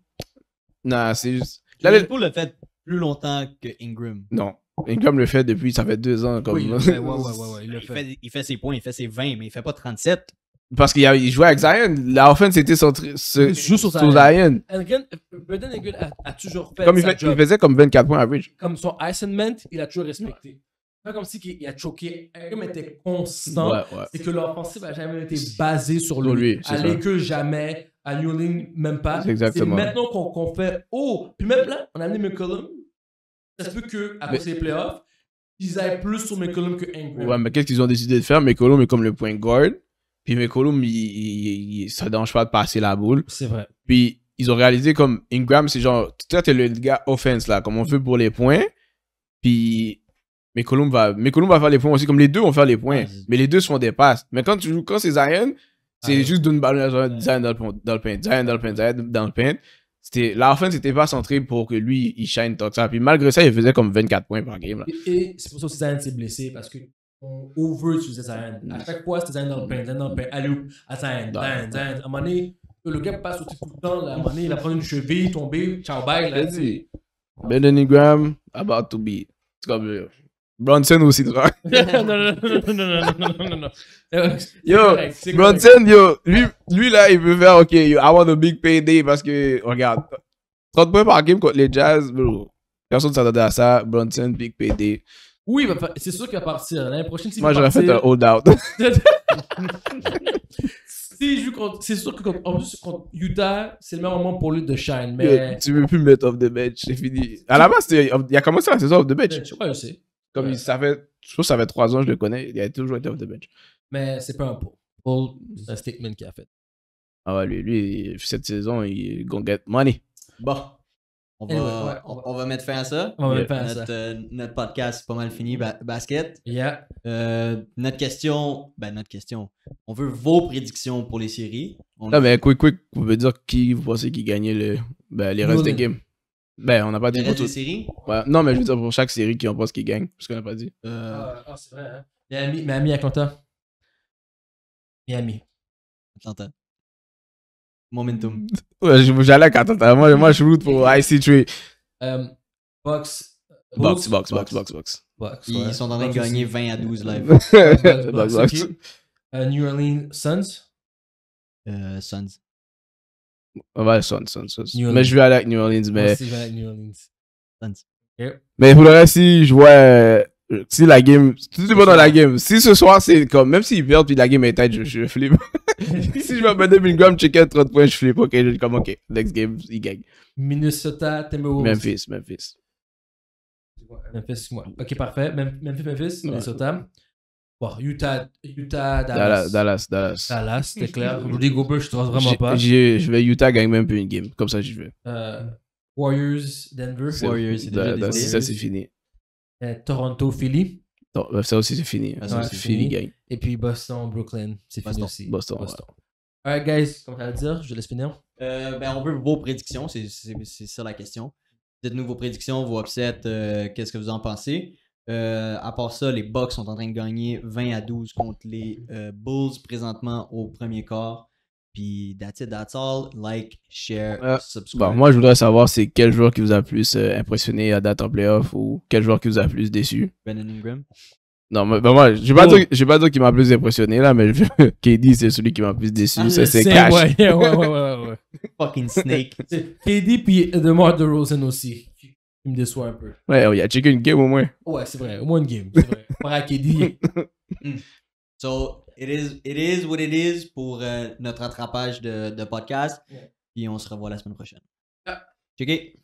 S2: nah, c'est juste Jordan
S3: Poole l'a fait plus longtemps que Ingram. Non. Ingram le fait depuis, ça fait deux ans. Comme... il, fait, il, fait, ses
S2: points, il fait ses 20, mais il fait pas 37. Parce qu'il jouait avec Zion. La offense était sur, sur, sur, Zion.
S1: a, toujours fait Comme il, faisait comme 24 points average. Comme son Iceman, il a toujours respecté pas comme si il a choqué. Ingram était constant. C'est Et que l'offensive a jamais été basée sur lui. lui que jamais, à New même pas. C'est maintenant qu'on fait. Oh! Puis même là, on a mis McCollum. Ça se peut qu'à cause des playoffs, ils aillent plus sur McCollum que Ingram. Ouais,
S2: mais qu'est-ce qu'ils ont décidé de faire? McCollum est comme le point guard. Puis McCollum, il, ne il, ça dérange pas de passer la boule. C'est vrai. Puis ils ont réalisé comme Ingram, c'est genre, toi, t'es le gars offense, là, comme on veut mm. pour les points. Puis mais Colombe va, mais va faire les points aussi, comme les deux vont faire les points. Ah, mais les deux sont des passes. Mais quand tu joues, quand c'est Zion, c'est ah, juste d'une balle, à Zion dans le paint, Zion dans le paint, Zion dans le paint. C'était, la fin, c'était pas centré pour que lui, il shine tout ça. Puis malgré ça, il faisait comme 24 points par game. Là.
S1: Et, c'est pour ça que Zion s'est blessé, parce que on overutilisait Zion. À mm. chaque fois, c'était Zion dans le paint, Zion dans le paint, allez à Zion, Zion, Zion. À un moment donné, le gars passe tout le temps, à un moment donné, il a pris une cheville, tombé, ciao, bye. Là,
S2: Ben Graham, about to be. C'est comme, euh, Bronson aussi toi. non,
S1: non, non, non, non, non, non, non. Yo, correct, Bronson,
S2: yo, lui, lui là, il veut faire, ok, I want a big payday parce que, regarde, 30 points par game contre les Jazz, bro. Personne ne s'attendait à ça. Bronson, big payday.
S1: Oui, c'est sûr qu'il va partir. L'année prochaine, s'il Moi, j'aurais fait un hold-out. c'est sûr que, en plus, contre Utah, c'est le même moment pour lui de shine. Mais...
S2: tu veux plus mettre off the bench, c'est fini. À la base, il a commencé la saison off the bench. bench ouais, je sais. Comme il savait, je pense ça fait trois ans que je le connais, il a toujours été off the bench.
S1: Mais c'est pas un Paul. c'est un statement qu'il a fait.
S2: Ah ouais, lui, lui, cette saison, il gonna get money. Bon. On va, de
S3: on, va. on va, mettre fin à ça. On va mettre fin à notre, ça. notre euh, podcast, pas mal fini. basket. Yeah. Euh, notre question, ben notre question. On veut vos prédictions pour les séries. non, mais
S2: quick, quick, vous pouvez dire qui vous pensez qui gagnait le, ben, les restes des games. Ben, on n'a pas dit pour toutes. série. Non, mais je veux dire pour chaque série qui en pense qui gagne,
S1: parce qu'on n'a pas dit. Euh... Ah, c'est vrai, hein. Miami, Miami, Atlanta.
S2: Miami. Atlanta. Momentum. ouais, j'allais à Atlanta. Moi, moi, je route pour IC3.
S1: Euh, box. Box, box, box, box, Ils sont en train de gagner 20 à 12 live. Euh, New Orleans Suns. Euh, Suns.
S2: Ouais, va Suns, Mais je vais aller avec New Orleans. Mais... je
S1: vais aller avec New Orleans.
S2: Mais pour le reste, si je vois. Euh, si la game. Tout pas dans la game. Si ce soir, c'est comme. Même s'il perd puis la game est tête, je, je flippe. si je me donne une gramme chicken, 30 points, je flippe. Ok, je dis comme, ok, next game, il gagne.
S1: Minnesota, Timberwolves. Memphis, Memphis. Memphis, moi. Ok, parfait. Memphis, Memphis, Minnesota. Utah, Utah, Dallas. Dallas, Dallas. Dallas, c'était clair. Rudy Gobert, je ne trouve vraiment pas. Je
S2: vais Utah gagner même plus une game. Comme ça, j'y vais.
S1: Euh, Warriors, Denver. Warriors, c'est déjà Ça, c'est fini. Euh, Toronto, Philly.
S2: Euh, ça aussi, c'est fini. Ah, ça, fini.
S1: Et puis Boston, Brooklyn. C'est fini aussi. Boston. Boston. Ouais. Alright, guys, comme ça le dire, je laisse finir.
S3: ben, on veut vos prédictions. C'est ça la question. Dites-nous vos prédictions, vos upsets. Qu'est-ce que vous en pensez? Euh, à part ça, les Bucks sont en train de gagner 20 à 12 contre les euh, Bulls présentement au premier quart. Puis that's it, that's all. Like, share, euh, subscribe. moi,
S2: je voudrais savoir c'est quel joueur qui vous a plus impressionné à date en playoff ou quel joueur qui vous a plus déçu. Ben Ingram. Non, ben moi, je pas, oh. dire, qui m'a plus impressionné là, mais KD, c'est celui qui m'a plus déçu. ça, c'est cash. Ouais,
S1: Fucking snake. KD, puis DeMar DeRozan aussi il me déçoit un peu.
S2: Ouais, oh, il y a checké une game au moins. Ouais, c'est
S1: vrai, au moins une game, c'est vrai. mm.
S3: So, it is, it is what it is pour euh, notre attrapage de, podcast. Puis on se revoit la semaine prochaine. Check ah. Checké.